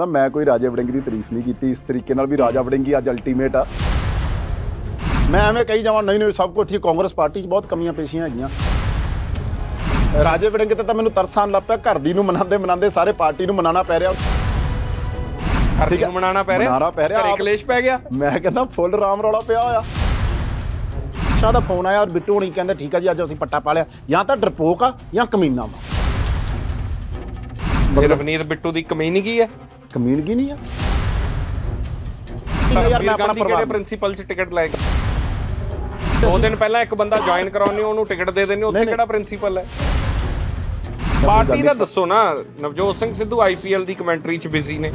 ਨਾ ਮੈਂ ਕੋਈ ਰਾਜਾ ਵੜਿੰਗੀ ਦੀ ਤਾਰੀਫ ਨਹੀਂ ਕੀਤੀ ਇਸ ਤਰੀਕੇ ਨਾਲ ਵੀ ਰਾਜਾ ਵੜਿੰਗੀ ਅੱਜ ਅਲਟੀਮੇਟ ਆ ਮੈਂ ਐਵੇਂ ਕਹੀ ਜਾਵਾਂ ਨਹੀਂ ਨਹੀਂ ਸਭ ਕੁਝ ਠੀਕ ਕਾਂਗਰਸ ਪਾਰਟੀ 'ਚ ਬਹੁਤ ਕਮੀਆਂ ਪੇਸ਼ੀਆਂ ਹੈਗੀਆਂ ਰਾਜੇ ਵੜਿੰਗ ਤੇ ਤਾਂ ਮੈਨੂੰ ਤਰਸਾਨ ਲੱਪਿਆ ਲੱਗ ਪਿਆ ਘਰ ਦੀ ਨੂੰ ਮਨਾਉਂਦੇ ਮਨਾਉਂਦੇ ਸਾਰੇ ਪਾਰਟੀ ਨੂੰ ਮਨਾਣਾ ਪੈ ਰਿਹਾ ਘਰ ਨੂੰ ਮਨਾਣਾ ਪੈ ਰਿਹਾ ਮਨਾਣਾ ਪੈ ਰਿਹਾ ਘਰੇ ਕਲੇਸ਼ ਪੈ ਗਿਆ ਮੈਂ ਕਹਿੰਦਾ ਫੁੱਲ ਰਾਮ ਰੌਲਾ ਪਿਆ ਹੋਇਆ ਸ਼ਾਹ ਦਾ ਫੋਨ ਆਇਆ ਔਰ ਬਿੱਟੂ ਹਣੀ ਕਹਿੰਦਾ ਠੀਕ ਆ ਜੀ ਅੱਜ ਅਸੀਂ ਪੱਟਾ ਪਾ ਲਿਆ ਜਾਂ ਤਾਂ ਡਰਪੋਕ ਆ ਜਾਂ ਕਮੀਨਾ ਵਾ ਰਵਨੀਤ ਬਿੱਟੂ ਦੀ ਕਮੀਨੀ ਕੀ ਹੈ ਕਮਿਊਨਿਟੀ ਨਹੀਂ ਆ ਯਾਰ ਮੈਂ ਆਪਣਾ ਪਰਿਵਾਰ ਪ੍ਰਿੰਸੀਪਲ ਚ ਟਿਕਟ ਲੈ ਕੇ ਦੋ ਦਿਨ ਪਹਿਲਾਂ ਇੱਕ ਬੰਦਾ ਜੁਆਇਨ ਕਰਾਉਣੀ ਉਹਨੂੰ ਟਿਕਟ ਦੇ ਦੇਣੀ ਉੱਥੇ ਕਿਹੜਾ ਪ੍ਰਿੰਸੀਪਲ ਹੈ ਪਾਰਟੀ ਦਾ ਦੱਸੋ ਨਾ ਨਵਜੋਤ ਸਿੰਘ ਸਿੱਧੂ ਆਈਪੀਐਲ ਦੀ ਕਮੈਂਟਰੀ 'ਚ ਬਿਜ਼ੀ ਨੇ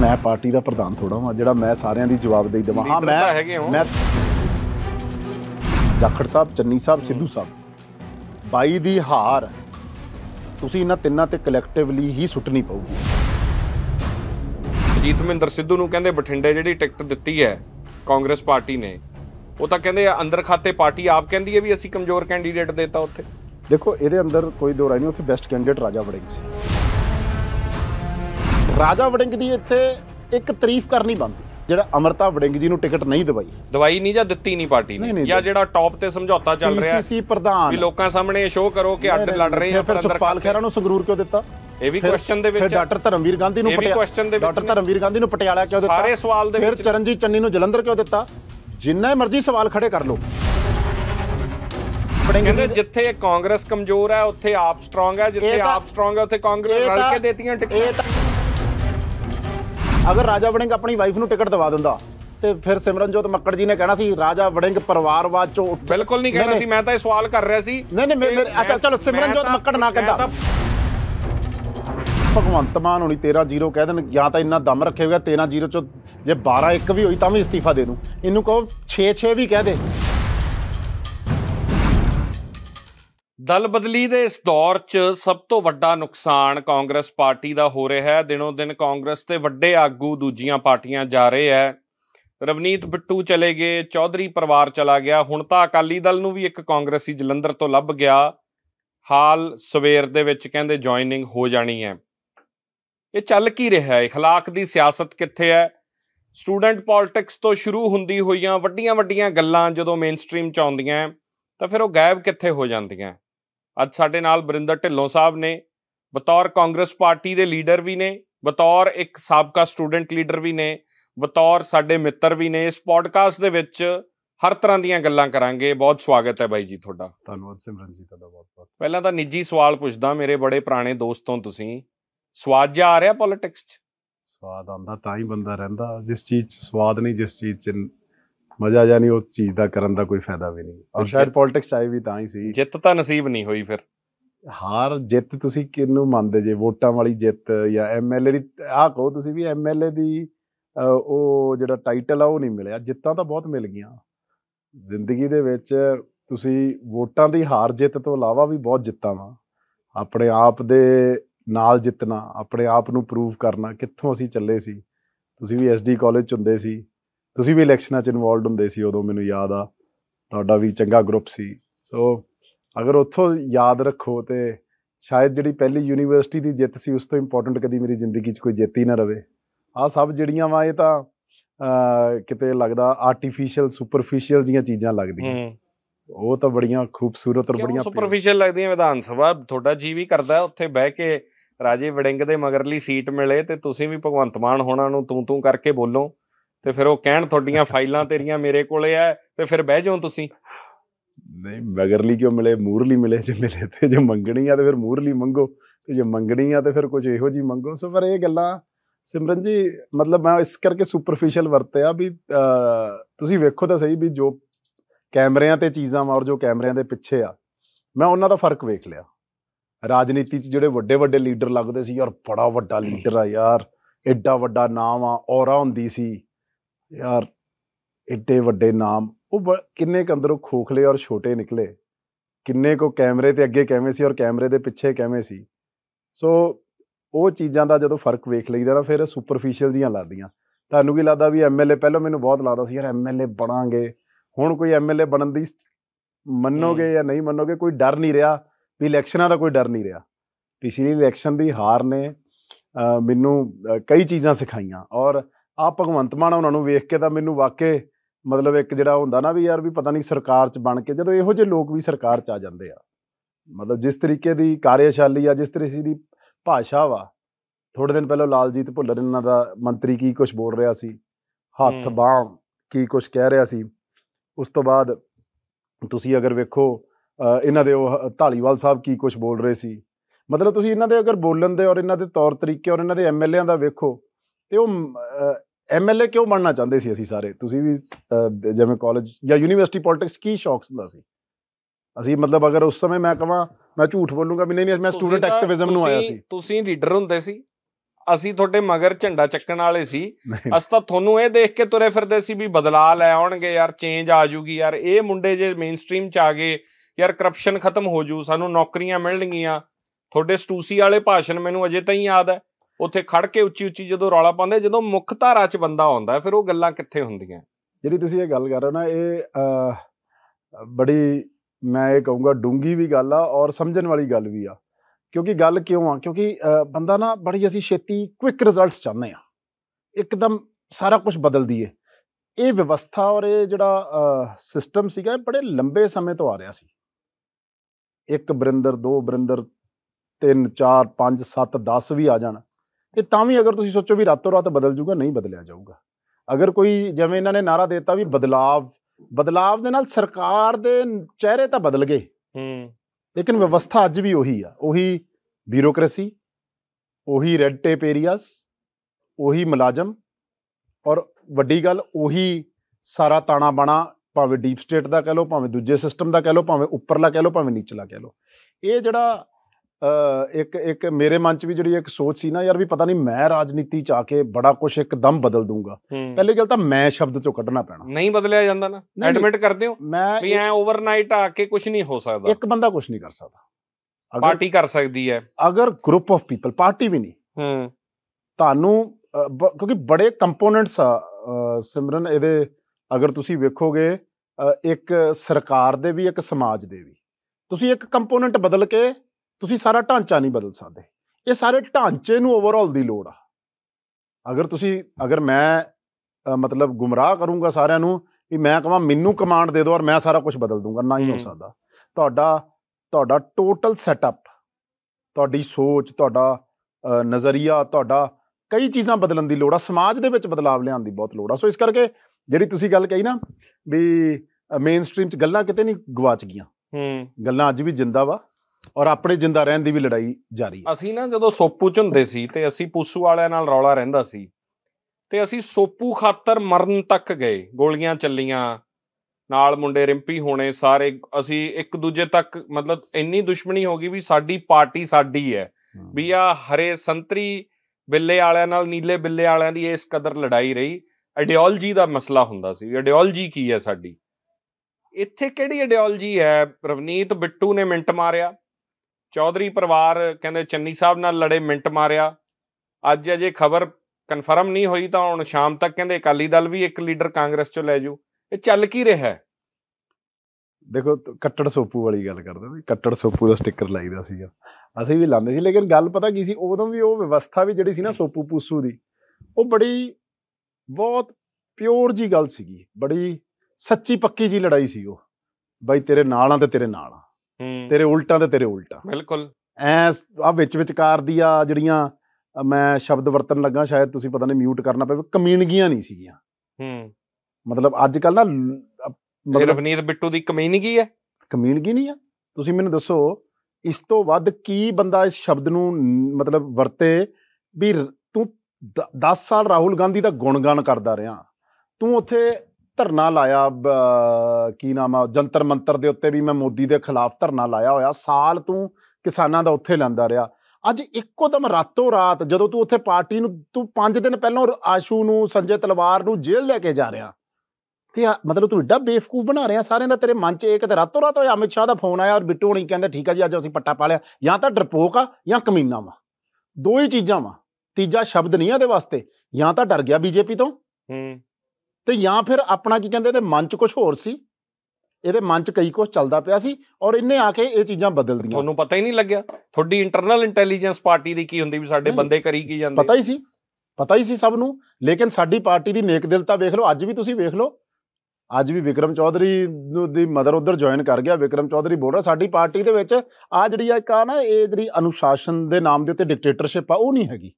ਮੈਂ ਪਾਰਟੀ ਦਾ ਪ੍ਰਧਾਨ ਥੋੜਾ ਹਾਂ ਜਿਹੜਾ ਮੈਂ ਸਾਰਿਆਂ ਦੀ ਜਵਾਬਦੇਹੀ ਦਵਾਂ ਹਾਂ ਮੈਂ ਮੈਂ ਜਾਖੜ ਸਾਹਿਬ ਚੰਨੀ ਸਾਹਿਬ ਸਿੱਧੂ ਸਾਹਿਬ 22 ਦੀ ਹਾਰ ਤੁਸੀਂ ਇਹਨਾਂ ਤਿੰਨਾਂ ਤੇ ਕਲੈਕਟਿਵਲੀ ਹੀ ਸੁੱਟਣੀ ਪਊਗੀ ਜੀਤ ਮਹਿੰਦਰ ਸਿੱਧੂ ਨੂੰ ਕਹਿੰਦੇ ਬਠਿੰਡੇ ਜਿਹੜੀ ਟਿਕਟ ਦਿੱਤੀ ਹੈ ਕਾਂਗਰਸ ਪਾਰਟੀ ਨੇ ਉਹ ਤਾਂ ਕਹਿੰਦੇ ਅੰਦਰ ਖਾਤੇ ਪਾਰਟੀ ਆਪ ਕਹਿੰਦੀ ਹੈ ਵੀ ਅਸੀਂ ਕਮਜ਼ੋਰ ਕੈਂਡੀਡੇਟ ਦੇਤਾ ਉੱਥੇ ਦੇਖੋ ਇਹਦੇ ਅੰਦਰ ਕੋਈ ਦੋ ਨਹੀਂ ਉੱਥੇ ਬੈਸਟ ਕੈਂਡੀਡੇਟ ਰਾਜਾ ਵੜਿੰਗ ਸੀ ਰਾਜਾ ਵੜਿੰਗ ਦੀ ਇੱਥੇ ਇੱਕ ਤਾਰੀਫ ਕਰਨੀ ਬੰਦ ਜਿਹੜਾ ਅਮਰਤਾ ਵੜਿੰਗ ਜੀ ਨੂੰ ਟਿਕਟ ਨਹੀਂ ਦਵਾਈ ਦਵਾਈ ਨਹੀਂ ਜਾਂ ਦਿੱਤੀ ਨਹੀਂ ਪਾਰਟੀ ਨੇ ਜਾਂ ਜਿਹੜਾ ਟੌਪ ਤੇ ਸਮਝੌਤਾ ਚੱਲ ਰਿਹਾ ਸੀ ਪ੍ਰਧਾਨ ਵੀ ਲੋਕਾਂ ਸਾਹਮਣੇ ਸ਼ੋਅ ਕਰੋ ਕਿ ਅੱਡ ਲੜ ਰਹੇ ਆ ਫਿਰ ਸੁਖਪਾਲ ਖਹਿਰਾ ਨੂੰ ਸੰਗਰੂਰ ਕਿਉਂ ਦਿੱਤਾ ਇਹ ਵੀ ਕੁਐਸਚਨ ਦੇ ਵਿੱਚ ਫਿਰ ਡਾਕਟਰ ਧਰਮਵੀਰ ਗਾਂਧੀ ਨੂੰ ਪਟਿਆਲਾ ਡਾਕਟਰ ਧਰਮਵੀਰ ਗਾਂਧੀ ਨੂੰ ਪਟਿਆਲਾ ਕਿਉਂ ਦਿੱਤਾ ਸਾਰੇ ਸਵਾਲ ਦੇ ਵਿੱਚ ਫਿਰ ਚਰਨਜੀਤ ਚੰਨੀ ਨੂੰ ਜਲੰਧਰ ਕਿਉਂ ਦਿੱਤਾ ਜਿੰਨਾ ਮਰਜ਼ੀ ਸਵਾਲ ਖੜੇ ਕਰ ਲਓ ਕਹਿੰਦੇ ਜਿੱਥੇ ਕਾਂਗਰਸ ਕਮਜ਼ੋਰ ਹੈ ਉੱਥੇ ਆਪ ਸਟਰੋਂਗ ਹੈ ਜਿੱਥੇ ਆਪ ਸਟਰੋਂਗ ਹੈ ਉੱਥੇ ਕਾਂਗਰਸ ਰਲ ਕੇ ਦੇਤੀਆਂ ਟਿਕਟਾਂ ਅਗਰ ਰਾਜਾ ਵੜਿੰਗ ਆਪਣੀ ਵਾਈਫ ਨੂੰ ਟਿਕਟ ਦਵਾ ਦਿੰਦਾ ਤੇ ਫਿਰ ਸਿਮਰਨਜੋਤ ਮੱਕੜ ਜੀ ਨੇ ਕਹਿਣਾ ਸੀ ਰਾਜਾ ਵੜਿੰਗ ਪਰਿਵਾਰਵਾਦ ਚੋਂ ਬਿਲਕੁਲ ਨਹੀਂ ਕਹਿਣਾ ਸੀ ਮੈਂ ਤਾਂ ਇਹ ਸਵਾਲ ਕਰ ਰਿਹਾ ਸੀ ਨਹੀਂ ਨਹੀਂ ਮੇਰੇ ਅੱਛਾ ਚਲੋ ਸਿਮਰਨਜੋਤ ਮੱਕੜ ਨਾ ਕਹਿੰਦਾ ਭਗਵੰਤ ਮਾਨ ਹੋਣੀ 13 ਜ਼ੀਰੋ ਕਹਿ ਦੇਣ ਜਾਂ ਤਾਂ ਇੰਨਾ ਦਮ ਰੱਖੇਗਾ 13 ਜ਼ੀਰੋ ਚ ਜੇ 12-1 ਵੀ ਹੋਈ ਤਾਂ ਵੀ ਅਸਤੀਫਾ ਦੇ ਦੂੰ ਇਹਨੂੰ ਕਹੋ 6-6 ਵੀ ਕਹਿ ਦੇ ਦਲ ਬਦਲੀ ਦੇ ਇਸ ਦੌਰ 'ਚ ਸਭ ਤੋਂ ਵੱਡਾ ਨੁਕਸਾਨ ਕਾਂਗਰਸ ਪਾਰਟੀ ਦਾ ਹੋ ਰਿਹਾ ਹੈ ਦਿਨੋਂ ਦਿਨ ਕਾਂਗਰਸ ਤੇ ਵੱਡੇ ਆਗੂ ਦੂਜੀਆਂ ਪਾਰਟੀਆਂ ਜਾ ਰਹੇ ਐ ਰਵਨੀਤ ਬਿੱਟੂ ਚਲੇ ਗਏ ਚੌਧਰੀ ਪਰਿਵਾਰ ਚਲਾ ਗਿਆ ਹੁਣ ਤਾਂ ਅਕਾਲੀ ਦਲ ਨੂੰ ਵੀ ਇੱਕ ਕਾਂਗਰਸੀ ਜਲੰਧਰ ਤੋਂ ਲੱਭ ਗਿਆ ਹਾਲ ਸਵੇਰ ਦੇ ਵਿੱਚ ਕਹਿੰਦੇ ਜੁਆਇਨਿੰਗ ਹੋ ਜਾਣੀ ਹੈ ਇਹ ਚੱਲ ਕੀ ਰਿਹਾ ਹੈ اخلاق ਦੀ ਸਿਆਸਤ ਕਿੱਥੇ ਹੈ ਸਟੂਡੈਂਟ ਪੋਲਿਟਿਕਸ ਤੋਂ ਸ਼ੁਰੂ ਹੁੰਦੀ ਹੋਈਆਂ ਵੱਡੀਆਂ-ਵੱਡੀਆਂ ਗੱਲਾਂ ਜਦੋਂ ਮੇਨਸਟ੍ਰੀਮ ਚ ਆਉਂਦੀਆਂ ਤਾਂ ਫਿਰ ਉਹ ਗਾਇਬ ਕਿੱਥੇ ਹੋ ਜਾਂਦੀਆਂ ਅੱਜ ਸਾਡੇ ਨਾਲ ਬਰਿੰਦਰ ਢਿੱਲੋਂ ਸਾਹਿਬ ਨੇ ਬਤੌਰ ਕਾਂਗਰਸ ਪਾਰਟੀ ਦੇ ਲੀਡਰ ਵੀ ਨੇ ਬਤੌਰ ਇੱਕ ਸਾਬਕਾ ਸਟੂਡੈਂਟ ਲੀਡਰ ਵੀ ਨੇ ਬਤੌਰ ਸਾਡੇ ਮਿੱਤਰ ਵੀ ਨੇ ਇਸ ਪੋਡਕਾਸਟ ਦੇ ਵਿੱਚ ਹਰ ਤਰ੍ਹਾਂ ਦੀਆਂ ਗੱਲਾਂ ਕਰਾਂਗੇ ਬਹੁਤ ਸਵਾਗਤ ਹੈ ਬਾਈ ਜੀ ਤੁਹਾਡਾ ਧੰਨਵਾਦ ਸਿਮਰਨ ਜੀ ਤੁਹਾਡਾ ਬਹੁਤ ਬਹੁਤ ਪਹਿਲਾਂ ਤਾਂ ਨਿੱਜੀ ਸਵਾਲ ਪੁੱਛਦਾ ਮੇਰੇ ਬੜੇ ਪੁਰਾਣੇ ਦੋਸਤੋਂ ਤੁਸੀਂ ਸਵਾਦ ਜਾ ਆ ਰਿਹਾ ਪੋਲਿਟਿਕਸ 'ਚ ਸਵਾਦ ਆਂਦਾ ਤਾਂ ਹੀ ਬੰਦਾ ਰਹਿੰਦਾ ਜਿਸ ਚੀਜ਼ 'ਚ ਸਵਾਦ ਨਹੀਂ ਜਿਸ ਚੀਜ਼ 'ਚ ਮਜ਼ਾ ਜਾਂ ਨਹੀਂ ਉਸ ਚੀਜ਼ ਦਾ ਕਰਨ ਦਾ ਕੋਈ ਫਾਇਦਾ ਵੀ ਨਹੀਂ ਔਰ ਸ਼ਾਇਦ ਪੋਲਿਟਿਕਸ ਆਈ ਵੀ ਤਾਂ ਹੀ ਸੀ ਜਿੱਤ ਤਾਂ ਨਸੀਬ ਨਹੀਂ ਹੋਈ ਫਿਰ ਹਾਰ ਜਿੱਤ ਤੁਸੀਂ ਕਿੰਨੂੰ ਮੰਨਦੇ ਜੇ ਵੋਟਾਂ ਵਾਲੀ ਜਿੱਤ ਜਾਂ ਐਮਐਲਏ ਦੀ ਆਹ ਕਹੋ ਤੁਸੀਂ ਵੀ ਐਮਐਲਏ ਦੀ ਉਹ ਜਿਹੜਾ ਟਾਈਟਲ ਆ ਉਹ ਨਹੀਂ ਮਿਲਿਆ ਜਿੱਤਾਂ ਤਾਂ ਬਹੁਤ ਮਿਲ ਗਈਆਂ ਜ਼ਿੰਦਗੀ ਦੇ ਵਿੱਚ ਤੁਸੀਂ ਵੋਟਾਂ ਦੀ ਹਾਰ ਜਿੱਤ ਤੋਂ ਇਲਾਵਾ ਵੀ ਬਹੁਤ ਜਿੱਤਾਂ ਵਾ ਆਪਣੇ ਆਪ ਦੇ ਨਾਲ ਜਿੱਤਣਾ ਆਪਣੇ ਆਪ ਨੂੰ ਪ੍ਰੂਫ ਕਰਨਾ ਕਿੱਥੋਂ ਅਸੀਂ ਚੱਲੇ ਸੀ ਤੁਸੀਂ ਵੀ ਐਸਡੀ ਕਾਲਜ ਚ ਹੁੰਦੇ ਸੀ ਤੁਸੀਂ ਵੀ ਇਲੈਕਸ਼ਨਾਂ 'ਚ ਇਨਵੋਲਡ ਹੁੰਦੇ ਸੀ ਉਦੋਂ ਮੈਨੂੰ ਯਾਦ ਆ ਤੁਹਾਡਾ ਵੀ ਚੰਗਾ ਗਰੁੱਪ ਸੀ ਸੋ ਅਗਰ ਉੱਥੋਂ ਯਾਦ ਰੱਖੋ ਤੇ ਸ਼ਾਇਦ ਜਿਹੜੀ ਪਹਿਲੀ ਯੂਨੀਵਰਸਿਟੀ ਦੀ ਜਿੱਤ ਸੀ ਉਸ ਤੋਂ ਇੰਪੋਰਟੈਂਟ ਕਦੀ ਮੇਰੀ ਜ਼ਿੰਦਗੀ 'ਚ ਕੋਈ ਜਿੱਤ ਹੀ ਨਾ ਰਵੇ ਆ ਸਭ ਜਿਹੜੀਆਂ ਵਾ ਇਹ ਤਾਂ ਕਿਤੇ ਲੱਗਦਾ ਆਰਟੀਫੀਸ਼ੀਅਲ ਸੁਪਰਫੀਸ਼ੀਅਲ ਜੀਆਂ ਚੀਜ਼ਾਂ ਲੱਗਦੀਆਂ ਉਹ ਤਾਂ ਬੜੀਆਂ ਖੂਬਸੂਰਤ ਔਰ ਬੜੀਆਂ ਸੁਪਰਫੀਸ਼ੀਅਲ ਲੱਗਦੀਆਂ ਵਿਧਾਨ ਸਭਾ ਤੁਹਾਡਾ ਜੀ ਵੀ ਕਰਦਾ ਉੱਥੇ ਬਹਿ ਕੇ ਰਾਜੇ ਵੜਿੰਗ ਦੇ ਮਗਰਲੀ ਸੀਟ ਮਿਲੇ ਤੇ ਤੁਸੀਂ ਵੀ ਭਗਵੰਤ ਮਾਨ ਹੋਣਾ ਨੂੰ ਤੂੰ ਤੂੰ ਕਰਕੇ ਬੋਲੋ ਤੇ ਫਿਰ ਉਹ ਕਹਿਣ ਤੁਹਾਡੀਆਂ ਫਾਈਲਾਂ ਤੇਰੀਆਂ ਮੇਰੇ ਕੋਲੇ ਆ ਤੇ ਫਿਰ ਬਹਿ ਜਾਓ ਤੁਸੀਂ ਨਹੀਂ ਬਗਰਲੀ ਕਿਉਂ ਮਿਲੇ ਮੂਰਲੀ ਮਿਲੇ ਜੇ ਮਿਲੇ ਤੇ ਜੇ ਮੰਗਣੀ ਆ ਤੇ ਫਿਰ ਮੂਰਲੀ ਮੰਗੋ ਤੇ ਜੇ ਮੰਗਣੀ ਆ ਤੇ ਫਿਰ ਕੁਝ ਇਹੋ ਜੀ ਮੰਗੋ ਸੋ ਪਰ ਇਹ ਗੱਲਾਂ ਸਿਮਰਨ ਜੀ ਮਤਲਬ ਮੈਂ ਇਸ ਕਰਕੇ ਸੁਪਰਫੀਸ਼ੀਅਲ ਵਰਤਿਆ ਵੀ ਤੁਸੀਂ ਵੇਖੋ ਤਾਂ ਸਹੀ ਵੀ ਜੋ ਕੈਮਰਿਆਂ ਤੇ ਚੀਜ਼ਾਂ ਮਾਰ ਜੋ ਕੈਮਰਿਆਂ ਦੇ ਪਿੱਛੇ ਆ ਮੈਂ ਉਹਨਾਂ ਦਾ ਫਰਕ ਵੇਖ ਲਿਆ ਰਾਜਨੀਤੀ 'ਚ ਜਿਹੜੇ ਵੱਡੇ ਵੱਡੇ ਲੀਡਰ ਲੱਗਦੇ ਸੀ ਯਾਰ ਬੜਾ ਵੱਡਾ ਲੀਡਰ ਆ ਯਾਰ ਐਡਾ ਵੱਡਾ ਨਾਮ ਆ ਔਰਾ ਹੁੰਦੀ ਸੀ ਯਾਰ ਇੱਡੇ ਵੱਡੇ ਨਾਮ ਉਹ ਕਿੰਨੇ ਕ ਅੰਦਰੋਂ ਖੋਖਲੇ ਔਰ ਛੋਟੇ ਨਿਕਲੇ ਕਿੰਨੇ ਕੋ ਕੈਮਰੇ ਤੇ ਅੱਗੇ ਕਿਵੇਂ ਸੀ ਔਰ ਕੈਮਰੇ ਦੇ ਪਿੱਛੇ ਕਿਵੇਂ ਸੀ ਸੋ ਉਹ ਚੀਜ਼ਾਂ ਦਾ ਜਦੋਂ ਫਰਕ ਵੇਖ ਲਈਦਾ ਨਾ ਫਿਰ ਸੁਪਰਫੀਸ਼ੀਅਲ ਜੀਆਂ ਲੱਗਦੀਆਂ ਤੁਹਾਨੂੰ ਕੀ ਲੱਗਦਾ ਵੀ ਐਮਐਲਏ ਪਹਿਲਾਂ ਮੈਨੂੰ ਬਹੁਤ ਲੱਗਦਾ ਸੀ ਯਾਰ ਐਮਐਲਏ ਬਣਾਂਗੇ ਹੁਣ ਕੋਈ ਐਮਐਲਏ ਬਣਨ ਦੀ ਮੰਨੋਗੇ ਜਾਂ ਨਹੀਂ ਮੰਨੋਗੇ ਕੋਈ ਡਰ ਨਹੀਂ ਰਿਹਾ ਵੀ ਇਲੈਕਸ਼ਨਾਂ ਦਾ ਕੋਈ ਡਰ ਨਹੀਂ ਰਿਹਾ ਪਿਛਲੀ ਇਲੈਕਸ਼ਨ ਦੀ ਹਾਰ ਨੇ ਮੈਨੂੰ ਕਈ ਚੀਜ਼ਾਂ ਸਿਖਾਈਆਂ ਔਰ ਆ ਭਗਵੰਤ ਮਾਨ ਉਹਨਾਂ ਨੂੰ ਵੇਖ ਕੇ ਤਾਂ ਮੈਨੂੰ ਵਾਕੇ ਮਤਲਬ ਇੱਕ ਜਿਹੜਾ ਹੁੰਦਾ ਨਾ ਵੀ ਯਾਰ ਵੀ ਪਤਾ ਨਹੀਂ ਸਰਕਾਰ 'ਚ ਬਣ ਕੇ ਜਦੋਂ ਇਹੋ ਜਿਹੇ ਲੋਕ ਵੀ ਸਰਕਾਰ 'ਚ ਆ ਜਾਂਦੇ ਆ ਮਤਲਬ ਜਿਸ ਤਰੀਕੇ ਦੀ ਕਾਰਜਸ਼ਾਲੀ ਆ ਜਿਸ ਤਰੀਕੇ ਦੀ ਭਾਸ਼ਾ ਵਾ ਥੋੜੇ ਦਿਨ ਪਹਿਲਾਂ ਲਾਲਜੀਤ ਭੁੱਲਰ ਇਹਨਾਂ ਦਾ ਮੰਤਰੀ ਕੀ ਕੁਝ ਬੋਲ ਰਿਹਾ ਸੀ ਹੱਥ ਬਾਹ ਕੀ ਕੁਝ ਕਹਿ ਰਿਹਾ ਸੀ ਉਸ ਤੋਂ ਬਾਅਦ ਤੁਸੀਂ ਅਗਰ ਵੇਖੋ ਇਹਨਾਂ ਦੇ ਉਹ ਢਾਲੀਵਾਲ ਸਾਹਿਬ ਕੀ ਕੁਝ ਬੋਲ ਰਹੇ ਸੀ ਮਤਲਬ ਤੁਸੀਂ ਇਹਨਾਂ ਦੇ ਅਗਰ ਬੋਲਣ ਦੇ ਔਰ ਇਹਨਾਂ ਦੇ ਤੌਰ ਤਰੀਕੇ ਔਰ ਇਹਨਾਂ ਦੇ ਐਮਐਲਏਆਂ ਦਾ ਵੇਖੋ ਤੇ ਉਹ ਐਮਐਲਏ ਕਿਉਂ ਬਣਨਾ ਚਾਹੁੰਦੇ ਸੀ ਅਸੀਂ ਸਾਰੇ ਤੁਸੀਂ ਵੀ ਜਿਵੇਂ ਕਾਲਜ ਜਾਂ ਯੂਨੀਵਰਸਿਟੀ ਪੋਲਿਟਿਕਸ ਕੀ ਸ਼ੌਕਸ ਹੁੰਦਾ ਸੀ ਅਸੀਂ ਮਤਲਬ ਅਗਰ ਉਸ ਸਮੇਂ ਮੈਂ ਕਹਾਂ ਮੈਂ ਝੂਠ ਬੋਲੂਗਾ ਵੀ ਨਹੀਂ ਨਹੀਂ ਮੈਂ ਸਟੂਡੈਂਟ ਐਕਟਿਵਿਜ਼ਮ ਨੂੰ ਆਇਆ ਸੀ ਤੁਸੀਂ ਲੀਡਰ ਹੁੰਦੇ ਸੀ ਅਸੀਂ ਤੁਹਾਡੇ ਮਗਰ ਝੰਡਾ ਚੱਕਣ ਵਾਲੇ ਸੀ ਅਸੀਂ ਤਾਂ ਤੁਹਾਨੂੰ ਇਹ ਦੇਖ ਕੇ ਤੁਰੇ ਫਿਰਦੇ ਸੀ ਵੀ ਬਦਲਾਅ ਲੈ ਆਉਣਗੇ ਯਾਰ ਚੇਂਜ ਆ ਜੂਗੀ ਯਾਰ ਇਹ ਮੁੰਡੇ ਜੇ ਮੇਨਸਟ੍ਰੀਮ ਚ ਆ ਗਏ ਯਾਰ ਕਰਪਸ਼ਨ ਖਤਮ ਹੋ ਜੂ ਸਾਨੂੰ ਨੌਕਰੀਆਂ ਮਿਲਣਗੀਆਂ ਤੁਹਾਡੇ ਸਟੂਸੀ ਵਾਲੇ ਭਾਸ਼ਣ ਮੈਨੂੰ ਅਜੇ ਤਾਈਂ ਯਾਦ ਹੈ ਉੱਥੇ ਖੜ ਕੇ ਉੱਚੀ ਉੱਚੀ ਜਦੋਂ ਰੌਲਾ ਪਾਉਂਦੇ ਜਦੋਂ ਮੁੱਖ ਧਾਰਾ 'ਚ ਬੰਦਾ ਆਉਂਦਾ ਫਿਰ ਉਹ ਗੱਲਾਂ ਕਿੱਥੇ ਹੁੰਦੀਆਂ ਜਿਹੜੀ ਤੁਸੀਂ ਇਹ ਗੱਲ ਕਰ ਰਹੇ ਹੋ ਨਾ ਇਹ ਬੜੀ ਮੈਂ ਇਹ ਕਹੂੰਗਾ ਡੂੰਗੀ ਵੀ ਗੱਲ ਆ ਔਰ ਸਮਝਣ ਵਾਲੀ ਗੱਲ ਵੀ ਆ ਕਿਉਂਕਿ ਗੱਲ ਕਿਉਂ ਆ ਕਿਉਂਕਿ ਬੰਦਾ ਨਾ ਬੜੀ ਅਸੀਂ ਛੇਤੀ ਕੁਇਕ ਰਿਜ਼ਲਟਸ ਚਾਹੁੰਦੇ ਆ ਇੱਕਦਮ ਸਾਰਾ ਕੁਝ ਬਦਲ ਦਈਏ ਇਹ ਵਿਵਸਥਾ ਔਰ ਇਹ ਜਿਹੜਾ ਸਿਸਟਮ ਸੀਗਾ ਇਹ ਬੜੇ ਲੰਬੇ ਸਮੇਂ ਤੋਂ ਆ ਰਿਹਾ ਸੀ ਇੱਕ ਬਰਿੰਦਰ ਦੋ ਬਰਿੰਦਰ 3 4 5 7 10 ਵੀ ਆ ਜਾਣ ਕਿ ਤਾਂ ਵੀ ਅਗਰ ਤੁਸੀਂ ਸੋਚੋ ਵੀ ਰਾਤੋਂ ਰਾਤ ਬਦਲ ਜਾਊਗਾ ਨਹੀਂ ਬਦਲਿਆ ਜਾਊਗਾ ਅਗਰ ਕੋਈ ਜਿਵੇਂ ਇਹਨਾਂ ਨੇ ਨਾਰਾ ਦਿੱਤਾ ਵੀ ਬਦਲਾਵ ਬਦਲਾਵ ਦੇ ਨਾਲ ਸਰਕਾਰ ਦੇ ਚਿਹਰੇ ਤਾਂ ਬਦਲ ਗਏ ਹੂੰ ਲੇਕਿਨ ਵਿਵਸਥਾ ਅੱਜ ਵੀ ਉਹੀ ਆ ਉਹੀ ਬਿਊਰੋਕ੍ਰੇਸੀ ਉਹੀ ਰੈੱਡ ਟੇਪ ਏਰੀਆਸ ਉਹੀ ਮੁਲਾਜ਼ਮ ਔਰ ਵੱਡੀ ਗੱਲ ਉਹੀ ਸਾਰਾ ਤਾਣਾ ਬਾਣਾ ਭਾਵੇਂ ਡੀਪ ਸਟੇਟ ਦਾ ਕਹਿ ਲਓ ਭਾਵੇਂ ਦੂਜੇ ਸਿਸਟਮ ਦਾ ਕਹਿ ਲਓ ਭਾਵੇਂ ਉੱਪਰਲਾ ਕਹਿ ਲਓ ਭਾਵੇਂ ਨੀਚਲਾ ਕਹਿ ਲਓ ਇਹ ਜਿਹੜਾ ਇੱਕ ਇੱਕ ਮੇਰੇ ਮਨ 'ਚ ਵੀ ਜਿਹੜੀ ਇੱਕ ਸੋਚ ਸੀ ਨਾ ਯਾਰ ਵੀ ਪਤਾ ਨਹੀਂ ਮੈਂ ਰਾਜਨੀਤੀ 'ਚ ਆ ਕੇ ਬੜਾ ਕੁਝ ਇੱਕਦਮ ਬਦਲ ਦੂੰਗਾ ਪਹਿਲੇ ਗੱਲ ਤਾਂ ਮੈਂ ਸ਼ਬਦ 'ਚੋਂ ਕੱਢਣਾ ਪੈਣਾ ਨਹੀਂ ਬਦਲਿਆ ਜਾਂਦਾ ਨਾ ਐਡਮਿਟ ਕਰਦੇ ਹੋ ਵੀ ਐ ਓਵਰਨਾਈਟ ਆ ਕੇ ਕੁਝ ਨਹੀਂ ਹੋ ਸਕਦਾ ਇੱਕ ਬੰਦਾ ਕੁਝ ਨਹੀਂ ਕਰ ਸਕਦਾ ਪਾਰਟੀ ਕਰ ਸਕਦੀ ਹੈ ਅਗਰ ਗਰੁੱਪ ਆਫ ਪੀਪਲ ਪਾਰਟੀ ਵੀ ਨਹੀਂ ਹੂੰ ਤੁਹਾਨੂੰ ਕਿਉਂਕਿ ਬੜੇ ਕੰਪੋਨੈਂਟਸ ਆ ਸਿਮਰਨ ਇਹਦੇ ਅਗਰ ਤੁਸੀਂ ਵੇਖੋਗੇ ਇੱਕ ਸਰਕਾਰ ਦੇ ਵੀ ਇੱਕ ਸਮਾਜ ਦੇ ਵੀ ਤੁਸੀਂ ਇੱਕ ਕੰਪੋਨੈਂਟ ਬਦਲ ਕੇ ਤੁਸੀਂ ਸਾਰਾ ਢਾਂਚਾ ਨਹੀਂ ਬਦਲ ਸਕਦੇ ਇਹ ਸਾਰੇ ਢਾਂਚੇ ਨੂੰ ਓਵਰਆਲ ਦੀ ਲੋੜ ਆ ਅਗਰ ਤੁਸੀਂ ਅਗਰ ਮੈਂ ਮਤਲਬ ਗੁੰਮਰਾਹ ਕਰੂੰਗਾ ਸਾਰਿਆਂ ਨੂੰ ਵੀ ਮੈਂ ਕਹਾਂ ਮੈਨੂੰ ਕਮਾਂਡ ਦੇ ਦਿਓ ਔਰ ਮੈਂ ਸਾਰਾ ਕੁਝ ਬਦਲ ਦੂੰਗਾ ਨਹੀਂ ਹੋ ਸਕਦਾ ਤੁਹਾਡਾ ਤੁਹਾਡਾ ਟੋਟਲ ਸੈਟਅਪ ਤੁਹਾਡੀ ਸੋਚ ਤੁਹਾਡਾ ਨਜ਼ਰੀਆ ਤੁਹਾਡਾ ਕਈ ਚੀਜ਼ਾਂ ਬਦਲਣ ਦੀ ਲੋੜ ਆ ਸਮਾਜ ਦੇ ਵਿੱਚ ਬਦਲਾਅ ਲਿਆਉਣ ਦੀ ਬਹੁਤ ਲੋੜ ਆ ਸੋ ਇਸ ਕਰਕੇ ਜਿਹੜੀ ਤੁਸੀਂ ਗੱਲ ਕਹੀ ਨਾ ਵੀ ਮੇਨ ਸਟ੍ਰੀਮ 'ਚ ਗੱਲਾਂ ਕਿਤੇ ਨਹੀਂ ਗਵਾਚ ਗਈਆਂ ਹੂੰ ਗੱਲਾਂ ਅੱਜ ਵੀ ਜਿੰਦਾ ਵਾ ਔਰ ਆਪਣੇ ਜਿੰਦਾ ਰਹਿਣ ਦੀ ਵੀ ਲੜਾਈ ਜਾਰੀ ਹੈ ਅਸੀਂ ਨਾ ਜਦੋਂ ਸੋਪੂ ਚ ਹੁੰਦੇ ਸੀ ਤੇ ਅਸੀਂ ਪੂਸੂ ਵਾਲਿਆਂ ਨਾਲ ਰੌਲਾ ਰਹਿੰਦਾ ਸੀ ਤੇ ਅਸੀਂ ਸੋਪੂ ਖਾਤਰ ਮਰਨ ਤੱਕ ਗਏ ਗੋਲੀਆਂ ਚੱਲੀਆਂ ਨਾਲ ਮੁੰਡੇ ਰਿੰਪੀ ਹੋਣੇ ਸਾਰੇ ਅਸੀਂ ਇੱਕ ਦੂਜੇ ਤੱਕ ਮਤਲਬ ਇੰਨੀ ਦੁਸ਼ਮਣੀ ਹੋ ਗਈ ਵੀ ਸਾਡੀ ਪਾਰਟੀ ਸਾਡੀ ਹੈ ਵੀ ਆ ਹਰੇ ਸੰਤਰੀ ਬਿੱਲੇ ਵਾਲਿਆਂ ਨਾਲ ਨੀਲੇ ਬਿੱਲੇ ਵਾਲਿਆਂ ਦੀ ਇਸ ਕਦਰ ਲੜਾਈ ਰਹੀ ਆਈਡੀਓਲੋਜੀ ਦਾ ਮਸਲਾ ਹੁੰਦਾ ਸੀ ਆਈਡੀਓਲੋਜੀ ਕੀ ਹੈ ਸਾਡੀ ਇੱਥੇ ਕਿਹੜੀ ਆਈਡੀਓਲੋਜੀ ਹੈ ਰਵਨੀਤ ਬਿੱਟੂ ਨੇ ਮਿੰਟ ਮਾਰਿਆ ਚੌਧਰੀ ਪਰਿਵਾਰ ਕਹਿੰਦੇ ਚੰਨੀ ਸਾਹਿਬ ਨਾਲ ਲੜੇ ਮਿੰਟ ਮਾਰਿਆ ਅੱਜ ਅਜੇ ਖਬਰ ਕਨਫਰਮ ਨਹੀਂ ਹੋਈ ਤਾਂ ਹੁਣ ਸ਼ਾਮ ਤੱਕ ਕਹਿੰਦੇ ਅਕਾਲੀ ਦਲ ਵੀ ਇੱਕ ਲੀਡਰ ਕਾਂਗਰਸ ਚੋਂ ਲੈ ਜੂ ਇਹ ਚੱਲ ਕੀ ਰਿਹਾ ਹੈ ਦੇਖੋ ਕੱਟੜ ਸੋਪੂ ਵਾਲੀ ਗੱਲ ਕਰਦੇ ਸੀ ਕੱਟੜ ਸੋਪੂ ਦਾ ਸਟicker ਲਾਈਦਾ ਸੀਗਾ ਅਸੀਂ ਵੀ ਲਾਉਂਦੇ ਸੀ ਲੇਕਿਨ ਗੱਲ ਪਤਾ ਕੀ ਸੀ ਉਦੋਂ ਵੀ ਉਹ ਵਿਵਸਥਾ ਵੀ ਜਿਹੜੀ ਸੀ ਨਾ ਸੋਪੂ ਪੂਸੂ ਦੀ ਉਹ ਬੜੀ ਬਹੁਤ ਪਿਓਰ ਜੀ ਗੱਲ ਸੀਗੀ ਬੜੀ ਸੱਚੀ ਪੱਕੀ ਜੀ ਲੜਾਈ ਸੀ ਉਹ ਬਾਈ ਤੇਰੇ ਨਾਲ ਆ ਤੇ ਤੇਰੇ ਨਾਲ ਆ ਤੇਰੇ ਉਲਟਾ ਤੇ ਤੇਰੇ ਉਲਟਾ ਬਿਲਕੁਲ ਐ ਆ ਵਿੱਚ ਵਿਚਕਾਰ ਦੀ ਆ ਜਿਹੜੀਆਂ ਮੈਂ ਸ਼ਬਦ ਵਰਤਨ ਲੱਗਾ ਸ਼ਾਇਦ ਤੁਸੀਂ ਪਤਾ ਨਹੀਂ ਮਿਊਟ ਕਰਨਾ ਪਵੇ ਕਮੀਨਗੀਆਂ ਨਹੀਂ ਸੀਗੀਆਂ ਹੂੰ ਮਤਲਬ ਅੱਜ ਕੱਲ ਨਾ ਮਤਲਬ ਰਵਨੀਤ ਬਿੱਟੂ ਦੀ ਕਮੀਨਗੀ ਹੈ ਕਮੀਨਗੀ ਨਹੀਂ ਆ ਤੁਸੀਂ ਮੈਨੂੰ ਦੱਸੋ ਇਸ ਤੋਂ ਵੱਧ ਕੀ ਬੰਦਾ ਇਸ ਸ਼ਬਦ ਨੂੰ ਮਤਲਬ ਵਰਤੇ ਵੀ ਤੂੰ 10 ਸਾਲ ਰਾਹੁਲ ਗਾਂਧੀ ਦਾ ਗੁਣਗਾਨ ਕਰਦਾ ਰਿਹਾ ਤੂੰ ਉੱਥੇ ਧਰਨਾ ਲਾਇਆ ਕੀ ਨਾਮ ਆ ਜੰਤਰ ਮੰਤਰ ਦੇ ਉੱਤੇ ਵੀ ਮੈਂ ਮੋਦੀ ਦੇ ਖਿਲਾਫ ਧਰਨਾ ਲਾਇਆ ਹੋਇਆ ਸਾਲ ਤੂੰ ਕਿਸਾਨਾਂ ਦਾ ਉੱਥੇ ਲੰਦਾ ਰਿਹਾ ਅੱਜ ਇੱਕੋ ਦਮ ਰਾਤੋਂ ਰਾਤ ਜਦੋਂ ਤੂੰ ਉੱਥੇ ਪਾਰਟੀ ਨੂੰ ਤੂੰ 5 ਦਿਨ ਪਹਿਲਾਂ ਆਸ਼ੂ ਨੂੰ ਸੰਜੇ ਤਲਵਾਰ ਨੂੰ ਜੇਲ੍ਹ ਲੈ ਕੇ ਜਾ ਰਿਹਾ ਤੇ ਮਤਲਬ ਤੂੰ ਏਡਾ ਬੇਫਕੂ ਬਣਾ ਰਿਹਾ ਸਾਰਿਆਂ ਦਾ ਤੇਰੇ ਮਨ 'ਚ ਇੱਕ ਤੇ ਰਾਤੋਂ ਰਾਤ ਹੋਇਆ ਅਮਿਤ ਸ਼ਾਹ ਦਾ ਫੋਨ ਆਇਆ ਔਰ ਬਿੱਟੂ ਨਹੀਂ ਕਹਿੰਦਾ ਠੀਕ ਆ ਜੀ ਅੱਜ ਅਸੀਂ ਪੱਟਾ ਪਾ ਲਿਆ ਜਾਂ ਤਾਂ ਡਰਪੋਕ ਆ ਜਾਂ ਕਮੀਨਾ ਵਾ ਦੋ ਹੀ ਚੀਜ਼ਾਂ ਵਾ ਤੀਜਾ ਸ਼ਬਦ ਨਹੀਂ ਆ ਦੇ ਵਾਸਤੇ ਜਾਂ ਤਾਂ ਡਰ ਗਿਆ ਬੀਜੇਪੀ ਤੋਂ ਹੂੰ ਤੇ ਜਾਂ ਫਿਰ ਆਪਣਾ ਕੀ ਕਹਿੰਦੇ ਤੇ ਮਨ 'ਚ ਕੁਝ ਹੋਰ ਸੀ ਇਹਦੇ ਮਨ 'ਚ ਕਈ ਕੁਝ ਚੱਲਦਾ ਪਿਆ ਸੀ ਔਰ ਇਹਨੇ ਆ ਕੇ ਇਹ ਚੀਜ਼ਾਂ ਬਦਲ ਦੀਆਂ ਤੁਹਾਨੂੰ ਪਤਾ ਹੀ ਨਹੀਂ ਲੱਗਿਆ ਤੁਹਾਡੀ ਇੰਟਰਨਲ ਇੰਟੈਲੀਜੈਂਸ ਪਾਰਟੀ ਦੀ ਕੀ ਹੁੰਦੀ ਵੀ ਸਾਡੇ ਬੰਦੇ ਕਰੀ ਕੀ ਜਾਂਦੇ ਪਤਾ ਹੀ ਸੀ ਪਤਾ ਹੀ ਸੀ ਸਭ ਨੂੰ ਲੇਕਿਨ ਸਾਡੀ ਪਾਰਟੀ ਦੀ ਨੇਕਦਿਲਤਾ ਵੇਖ ਲਓ ਅੱਜ ਵੀ ਤੁਸੀਂ ਵੇਖ ਲਓ ਅੱਜ ਵੀ ਵਿਕਰਮ ਚੌਧਰੀ ਦੀ ਮਦਰ ਉਧਰ ਜੁਆਇਨ ਕਰ ਗਿਆ ਵਿਕਰਮ ਚੌਧਰੀ ਬੋਲ ਰਿਹਾ ਸਾਡੀ ਪਾਰਟੀ ਦੇ ਵਿੱਚ ਆ ਜਿਹੜੀ ਆ ਕਾ ਨਾ ਇਹ ਜਿਹੜੀ ਅਨੁਸ਼ਾਸਨ ਦੇ ਨਾਮ ਦੇ ਉੱਤੇ ਡਿਕਟੇਟਰਸ਼ਿਪ ਆ ਉਹ ਨਹੀਂ ਹੈਗੀ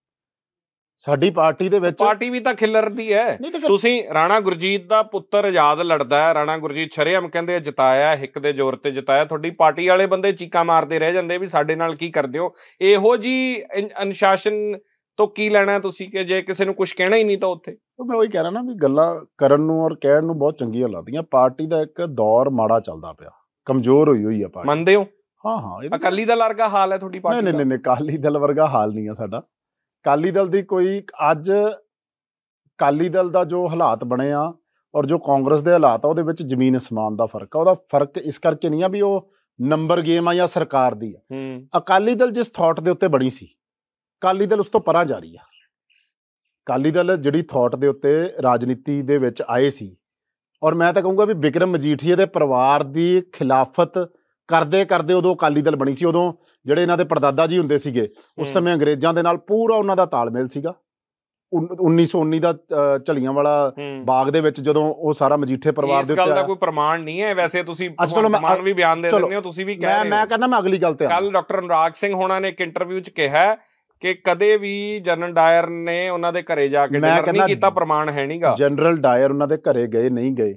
ਸਾਡੀ ਪਾਰਟੀ ਦੇ ਵਿੱਚ ਪਾਰਟੀ ਵੀ ਤਾਂ ਖਿਲਰਦੀ ਹੈ ਤੁਸੀਂ ਰਾਣਾ ਗੁਰਜੀਤ ਦਾ ਪੁੱਤਰ ਆਜ਼ਾਦ ਲੜਦਾ ਹੈ ਰਾਣਾ ਗੁਰਜੀਤ ਛਰੇਮ ਕਹਿੰਦੇ ਜਿਤਾਇਆ ਹਿੱਕ ਦੇ ਜ਼ੋਰ ਤੇ ਜਿਤਾਇਆ ਤੁਹਾਡੀ ਪਾਰਟੀ ਵਾਲੇ ਬੰਦੇ ਚੀਕਾਂ ਮਾਰਦੇ ਰਹਿ ਜਾਂਦੇ ਵੀ ਸਾਡੇ ਨਾਲ ਕੀ ਕਰਦੇ ਹੋ ਇਹੋ ਜੀ ਅਨੁਸ਼ਾਸਨ ਤੋਂ ਕੀ ਲੈਣਾ ਤੁਸੀਂ ਕਿ ਜੇ ਕਿਸੇ ਨੂੰ ਕੁਝ ਕਹਿਣਾ ਹੀ ਨਹੀਂ ਤਾਂ ਉੱਥੇ ਮੈਂ ਉਹੀ ਕਹਿ ਰਿਹਾ ਨਾ ਵੀ ਗੱਲਾਂ ਕਰਨ ਨੂੰ ਔਰ ਕਹਿਣ ਨੂੰ ਬਹੁਤ ਚੰਗੀਆਂ ਲੱਗਦੀਆਂ ਪਾਰਟੀ ਦਾ ਇੱਕ ਦੌਰ ਮਾੜਾ ਚੱਲਦਾ ਪਿਆ ਕਮਜ਼ੋਰ ਹੋਈ ਹੋਈ ਆ ਪਾਰਟੀ ਮੰਨਦੇ ਹੋ ਹਾਂ ਹਾਂ ਅਕਾਲੀ ਦਲ ਵਰਗਾ ਹਾਲ ਹੈ ਤੁਹਾਡੀ ਪਾਰਟੀ ਦਾ ਨਹੀਂ ਨਹੀਂ ਨਹੀਂ ਅਕਾਲੀ ਦਲ ਵਰਗਾ ਹਾਲ ਨਹੀਂ ਆ ਸਾਡਾ ਕਾਲੀ ਦਲ ਦੀ ਕੋਈ ਅੱਜ ਕਾਲੀ ਦਲ ਦਾ ਜੋ ਹਾਲਾਤ ਬਣੇ ਆ ਔਰ ਜੋ ਕਾਂਗਰਸ ਦੇ ਹਾਲਾਤ ਆ ਉਹਦੇ ਵਿੱਚ ਜ਼ਮੀਨ ਅਸਮਾਨ ਦਾ ਫਰਕ ਆ ਉਹਦਾ ਫਰਕ ਇਸ ਕਰਕੇ ਨਹੀਂ ਆ ਵੀ ਉਹ ਨੰਬਰ ਗੇਮ ਆ ਜਾਂ ਸਰਕਾਰ ਦੀ ਆ ਅਕਾਲੀ ਦਲ ਜਿਸ ਥਾਟ ਦੇ ਉੱਤੇ ਬਣੀ ਸੀ ਕਾਲੀ ਦਲ ਉਸ ਤੋਂ ਪਰਾਂ ਜਾ ਰਹੀ ਆ ਕਾਲੀ ਦਲ ਜਿਹੜੀ ਥਾਟ ਦੇ ਉੱਤੇ ਰਾਜਨੀਤੀ ਦੇ ਵਿੱਚ ਆਏ ਸੀ ਔਰ ਮੈਂ ਤਾਂ ਕਹੂੰਗਾ ਵੀ ਵਿਕਰਮ ਮਜੀਠੀਆ ਦੇ ਪਰਿਵਾਰ ਦੀ ਖਿਲਾਫਤ ਕਰਦੇ ਕਰਦੇ ਉਦੋਂ ਅਕਾਲੀ ਦਲ ਬਣੀ ਸੀ ਉਦੋਂ ਜਿਹੜੇ ਇਹਨਾਂ ਦੇ ਪਰਦਾਦਾ ਜੀ ਹੁੰਦੇ ਸੀਗੇ ਉਸ ਸਮੇਂ ਅੰਗਰੇਜ਼ਾਂ ਦੇ ਨਾਲ ਪੂਰਾ ਉਹਨਾਂ ਦਾ ਤਾਲਮੇਲ ਸੀਗਾ 1919 ਦਾ ਝਲੀਆਂ ਵਾਲਾ ਬਾਗ ਦੇ ਵਿੱਚ ਜਦੋਂ ਉਹ ਸਾਰਾ ਮਜੀਠੇ ਪਰਿਵਾਰ ਦੇ ਉੱਤੇ ਇਸ ਗੱਲ ਦਾ ਕੋਈ ਪ੍ਰਮਾਣ ਨਹੀਂ ਹੈ ਵੈਸੇ ਤੁਸੀਂ ਪ੍ਰਮਾਣ ਵੀ ਬਿਆਨ ਦੇ ਦਿੰਦੇ ਹੋ ਤੁਸੀਂ ਵੀ ਕਹਿ ਰਹੇ ਮੈਂ ਮੈਂ ਕਹਿੰਦਾ ਮੈਂ ਅਗਲੀ ਗੱਲ ਤੇ ਆ ਕੱਲ ਡਾਕਟਰ ਅਨੁਰਾਗ ਸਿੰਘ ਹੋਣਾ ਨੇ ਇੱਕ ਇੰਟਰਵਿਊ 'ਚ ਕਿਹਾ ਕਿ ਕਦੇ ਵੀ ਜਨਰਲ ਡਾਇਰ ਨੇ ਉਹਨਾਂ ਦੇ ਘਰੇ ਜਾ ਕੇ ਡਿਨਰ ਨਹੀਂ ਕੀਤਾ ਪ੍ਰਮਾਣ ਹੈ ਨਹੀਂਗਾ ਜਨਰਲ ਡਾਇਰ ਉਹਨਾਂ ਦੇ ਘਰੇ ਗਏ ਨਹੀਂ ਗਏ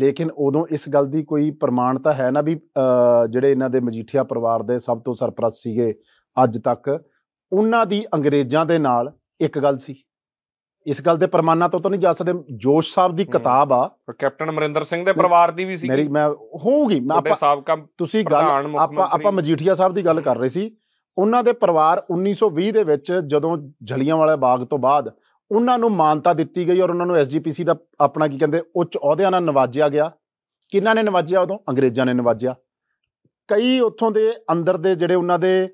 ਲੇਕਿਨ ਉਦੋਂ ਇਸ ਗੱਲ ਦੀ ਕੋਈ ਪ੍ਰਮਾਣਤਾ ਹੈ ਨਾ ਵੀ ਜਿਹੜੇ ਇਹਨਾਂ ਦੇ ਮਜੀਠੀਆ ਪਰਿਵਾਰ ਦੇ ਸਭ ਤੋਂ ਸਰਪ੍ਰਸਤ ਸੀਗੇ ਅੱਜ ਤੱਕ ਉਹਨਾਂ ਦੀ ਅੰਗਰੇਜ਼ਾਂ ਦੇ ਨਾਲ ਇੱਕ ਗੱਲ ਸੀ ਇਸ ਗੱਲ ਦੇ ਪ੍ਰਮਾਣਾਂ ਤੋਂ ਤਾਂ ਨਹੀਂ ਜਾ ਸਕਦੇ ਜੋਸ਼ ਸਾਹਿਬ ਦੀ ਕਿਤਾਬ ਆ ਕੈਪਟਨ ਅਮਰਿੰਦਰ ਸਿੰਘ ਦੇ ਪਰਿਵਾਰ ਦੀ ਵੀ ਸੀ ਮੇਰੀ ਮੈਂ ਹੋਊਗੀ ਮੈਂ ਆਪਾਂ ਸਾਬਕਾ ਤੁਸੀਂ ਗੱਲ ਆਪਾਂ ਆਪਾਂ ਮਜੀਠੀਆ ਸਾਹਿਬ ਦੀ ਗੱਲ ਕਰ ਰਹੇ ਸੀ ਉਹਨਾਂ ਦੇ ਪਰਿਵਾਰ 1920 ਦੇ ਵਿੱਚ ਜਦੋਂ ਜਲੀਆਂ ਵਾਲੇ ਬਾਗ ਤੋਂ ਬਾਅਦ ਉਹਨਾਂ ਨੂੰ ਮਾਨਤਾ ਦਿੱਤੀ ਗਈ ਔਰ ਉਹਨਾਂ ਨੂੰ ਐਸਜੀਪੀਸੀ ਦਾ ਆਪਣਾ ਕੀ ਕਹਿੰਦੇ ਉੱਚ ਅਹੁਦਿਆਂ ਨਾਲ ਨਵਾਜਿਆ ਗਿਆ ਕਿਹਨਾਂ ਨੇ ਨਵਾਜਿਆ ਉਦੋਂ ਅੰਗਰੇਜ਼ਾਂ ਨੇ ਨਵਾਜਿਆ ਕਈ ਉੱਥੋਂ ਦੇ ਅੰਦਰ ਦੇ ਜਿਹੜੇ ਉਹਨਾਂ ਦੇ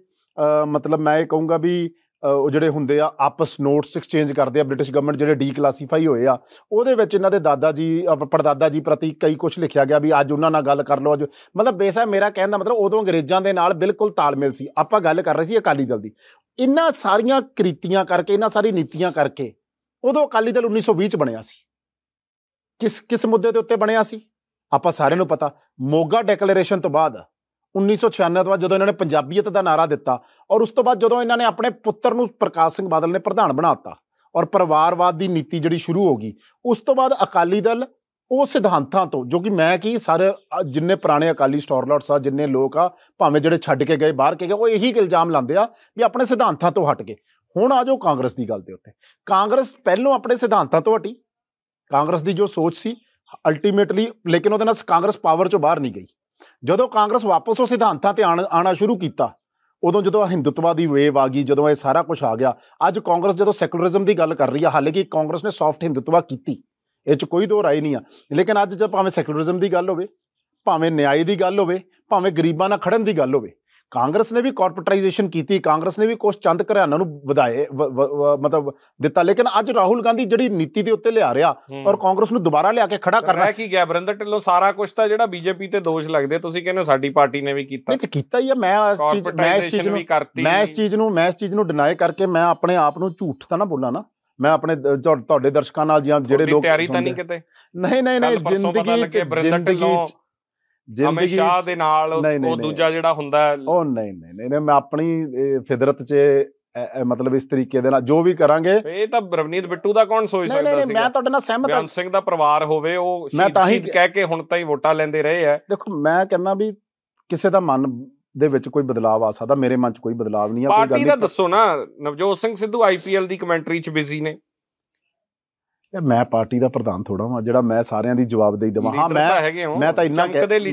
ਮਤਲਬ ਮੈਂ ਇਹ ਕਹੂੰਗਾ ਵੀ ਉਹ ਜਿਹੜੇ ਹੁੰਦੇ ਆ ਆਪਸ ਨੋਟਸ ਐਕਸਚੇਂਜ ਕਰਦੇ ਆ ਬ੍ਰਿਟਿਸ਼ ਗਵਰਨਮੈਂਟ ਜਿਹੜੇ ਡੀਕਲਾਸੀਫਾਈ ਹੋਏ ਆ ਉਹਦੇ ਵਿੱਚ ਇਹਨਾਂ ਦੇ ਦਾਦਾ ਜੀ ਪਰਦਾਦਾ ਜੀ ਪ੍ਰਤੀ ਕਈ ਕੁਝ ਲਿਖਿਆ ਗਿਆ ਵੀ ਅੱਜ ਉਹਨਾਂ ਨਾਲ ਗੱਲ ਕਰ ਲਓ ਅੱਜ ਮਤਲਬ ਬੇਸਾ ਮੇਰਾ ਕਹਿਣ ਦਾ ਮਤਲਬ ਉਦੋਂ ਅੰਗਰੇਜ਼ਾਂ ਦੇ ਨਾਲ ਬਿਲਕੁਲ ਤਾਲਮੇਲ ਸੀ ਆਪਾਂ ਗੱਲ ਕਰ ਰਹੇ ਸੀ ਅਕਾਲੀ ਦਲ ਦੀ ਇਹਨਾਂ ਸਾਰੀਆਂ ਕ੍ਰਿਤੀਆਂ ਕਰਕੇ ਇਹਨਾਂ ਸਾਰੀ ਨੀਤੀਆਂ ਕਰਕੇ ਉਦੋਂ ਅਕਾਲੀ ਦਲ 1920 ਚ ਬਣਿਆ ਸੀ ਕਿਸ ਕਿਸ ਮੁੱਦੇ ਦੇ ਉੱਤੇ ਬਣਿਆ ਸੀ ਆਪਾਂ ਸਾਰਿਆਂ ਨੂੰ ਪਤਾ ਮੋਗਾ ਡੈਕਲੇਰੇਸ਼ਨ ਤੋਂ ਬਾਅਦ 1996 ਤੋਂ ਬਾਅਦ ਜਦੋਂ ਇਹਨਾਂ ਨੇ ਪੰਜਾਬੀਅਤ ਦਾ ਨਾਰਾ ਦਿੱਤਾ ਔਰ ਉਸ ਤੋਂ ਬਾਅਦ ਜਦੋਂ ਇਹਨਾਂ ਨੇ ਆਪਣੇ ਪੁੱਤਰ ਨੂੰ ਪ੍ਰਕਾਸ਼ ਸਿੰਘ ਬਾਦਲ ਨੇ ਪ੍ਰਧਾਨ ਬਣਾਤਾ ਔਰ ਪਰਿਵਾਰਵਾਦ ਦੀ ਨੀਤੀ ਜਿਹੜੀ ਸ਼ੁਰੂ ਹੋ ਗਈ ਉਸ ਤੋਂ ਬਾਅਦ ਅਕਾਲੀ ਦਲ ਉਹ ਸਿਧਾਂਤਾਂ ਤੋਂ ਜੋ ਕਿ ਮੈਂ ਕੀ ਸਰ ਜਿੰਨੇ ਪੁਰਾਣੇ ਅਕਾਲੀ ਸਟਾਰਲਟਸ ਆ ਜਿੰਨੇ ਲੋਕ ਆ ਭਾਵੇਂ ਜਿਹੜੇ ਛੱਡ ਕੇ ਗਏ ਬਾਹਰ ਕੇ ਗਏ ਉਹ ਇਹੀ ਇਲਜ਼ਾਮ ਲਾਉਂਦੇ ਆ ਵੀ ਆਪਣੇ ਸਿਧਾਂਤਾਂ ਤੋਂ ਹਟ ਕੇ ਹੁਣ ਆ ਜਾਓ ਕਾਂਗਰਸ ਦੀ ਗੱਲ ਤੇ ਉੱਤੇ ਕਾਂਗਰਸ ਪਹਿਲੋਂ ਆਪਣੇ ਸਿਧਾਂਤਾਂ ਤੋਂ ਹਟੀ ਕਾਂਗਰਸ ਦੀ ਜੋ ਸੋਚ ਸੀ ਅਲਟੀਮੇਟਲੀ ਲੇਕਿਨ ਉਹਦੇ ਨਾਲ ਕਾਂਗਰਸ ਪਾਵਰ ਚੋਂ ਬਾਹਰ ਨਹੀਂ ਗਈ ਜਦੋਂ ਕਾਂਗਰਸ ਵਾਪਸ ਉਹ ਸਿਧਾਂਤਾਂ ਤੇ ਆਣਾ ਸ਼ੁਰੂ ਕੀਤਾ ਉਦੋਂ ਜਦੋਂ ਦੀ ਵੇਵ ਆ ਗਈ ਜਦੋਂ ਇਹ ਸਾਰਾ ਕੁਝ ਆ ਗਿਆ ਅੱਜ ਕਾਂਗਰਸ ਜਦੋਂ ਸੈਕੂਲਰਿਜ਼ਮ ਦੀ ਗੱਲ ਕਰ ਰਹੀ ਆ ਹਾਲੇ ਕਿ ਕਾਂਗਰਸ ਨੇ ਸੌਫਟ ਹਿੰਦੂਤਵਾ ਕੀਤੀ ਇਹ 'ਚ ਕੋਈ ਦੋ ਰਾਏ ਨਹੀਂ ਆ ਲੇਕਿਨ ਅੱਜ ਜੇ ਭਾਵੇਂ ਸੈਕੂਲਰਿਜ਼ਮ ਦੀ ਗੱਲ ਹੋਵੇ ਭਾਵੇਂ ਨਿਆਂ ਦੀ ਗੱਲ ਹੋਵੇ ਭਾਵੇਂ ਗਰੀਬਾਂ ਨਾਲ ਖੜਨ ਦੀ ਗੱਲ ਹੋਵੇ ਕਾਂਗਰਸ ਨੇ ਵੀ ਕਾਰਪੋਰੇਟਾਈਜੇਸ਼ਨ ਕੀਤੀ ਕਾਂਗਰਸ ਨੇ ਵੀ ਕੁਝ ਚੰਦ ਘਰਾਣਾਂ ਨੂੰ ਵਧਾਏ ਮਤਲਬ ਦਿੱਤਾ ਲੇਕਿਨ ਅੱਜ ਰਾਹੁਲ ਗਾਂਧੀ ਜਿਹੜੀ ਨੀਤੀ ਦੇ ਉੱਤੇ ਲਿਆ ਰਿਹਾ ਔਰ ਕਾਂਗਰਸ ਨੂੰ ਦੁਬਾਰਾ ਲਿਆ ਕੇ ਖੜਾ ਕਰਨਾ ਹੈ ਕੀ ਗਿਆ ਬਰਿੰਦਰ ਢਿੱਲੋਂ ਸਾਰਾ ਕੁਝ ਤਾਂ ਜਿਹੜਾ ਬੀਜੇਪੀ ਤੇ ਦੋਸ਼ ਲੱਗਦੇ ਤੁਸੀਂ ਕਹਿੰਦੇ ਸਾਡੀ ਪਾਰਟੀ ਨੇ ਵੀ ਕੀਤਾ ਨਹੀਂ ਕੀਤਾ ਹੀ ਆ ਮੈਂ ਇਸ ਚੀਜ਼ ਮੈਂ ਇਸ ਚੀਜ਼ ਨੂੰ ਮੈਂ ਇਸ ਚੀਜ਼ ਨੂੰ ਮੈਂ ਇਸ ਚੀਜ਼ ਨੂੰ ਡਿਨਾਈ ਕਰਕੇ ਮੈਂ ਆਪਣੇ ਆਪ ਨੂੰ ਝੂਠ ਤਾਂ ਨਾ ਬੋਲਾਂ ਨਾ ਮੈਂ ਆਪਣੇ ਤੁਹਾਡੇ ਦਰਸ਼ਕਾਂ ਨਾਲ ਜਾਂ ਜਿਹੜੇ ਲੋਕ ਤਿਆਰੀ ਤਾਂ ਨਹੀਂ ਕਿਤੇ ਨਹੀਂ ਨਹੀਂ ਨਹੀਂ ਜ਼ਿੰਦਗੀ ਜ਼ਿੰਦਗੀ ਜ਼ਿੰਦਗੀ ਸ਼ਾਹ ਦੇ ਨਾਲ ਉਹ ਦੂਜਾ ਜਿਹੜਾ ਹੁੰਦਾ ਉਹ ਨਹੀਂ ਨਹੀਂ ਨਹੀਂ ਮੈਂ ਆਪਣੀ ਫਿਦਰਤ 'ਚ ਮਤਲਬ ਇਸ ਤਰੀਕੇ ਦੇ ਨਾਲ ਜੋ ਵੀ ਕਰਾਂਗੇ ਇਹ ਤਾਂ ਰਵਨੀਤ ਬਿੱਟੂ ਦਾ ਕੌਣ ਸੋਚ ਸਕਦਾ ਸੀ ਨਹੀਂ ਨਹੀਂ ਮੈਂ ਤੁਹਾਡੇ ਨਾਲ ਸਹਿਮਤ ਹਾਂ ਸਿੰਘ ਦਾ ਪਰਿਵਾਰ ਹੋਵੇ ਉਹ ਸ਼ਹੀਦ ਕਹਿ ਕੇ ਹੁਣ ਤਾਂ ਹੀ ਵੋਟਾਂ ਲੈਂਦੇ ਰਹੇ ਆ ਦੇਖੋ ਮੈਂ ਕਹਿੰਦਾ ਵੀ ਕਿਸੇ ਦਾ ਮਨ ਦੇ ਵਿੱਚ ਕੋਈ ਬਦਲਾਅ ਆ ਸਕਦਾ ਮੇਰੇ ਮਨ 'ਚ ਕੋਈ ਬਦਲਾਅ ਨਹੀਂ ਆ ਕੋਈ ਗੱਲ ਨਹੀਂ ਪਾਰਟੀ ਦਾ ਦੱਸੋ ਨਾ ਨਵਜੋਤ ਸਿੰਘ ਸਿੱਧੂ ਆਈਪੀਐਲ ਦੀ ਕਮੈਂਟਰੀ 'ਚ ਬਿਜ਼ੀ ਨੇ ਤੇ ਮੈਂ ਪਾਰਟੀ ਦਾ ਪ੍ਰਧਾਨ ਥੋੜਾ ਹਾਂ ਜਿਹੜਾ ਮੈਂ ਸਾਰਿਆਂ ਦੀ ਜਵਾਬਦੇਹੀ ਦਵਾਂ ਹਾਂ ਮੈਂ ਮੈਂ ਤਾਂ ਇੰਨਾ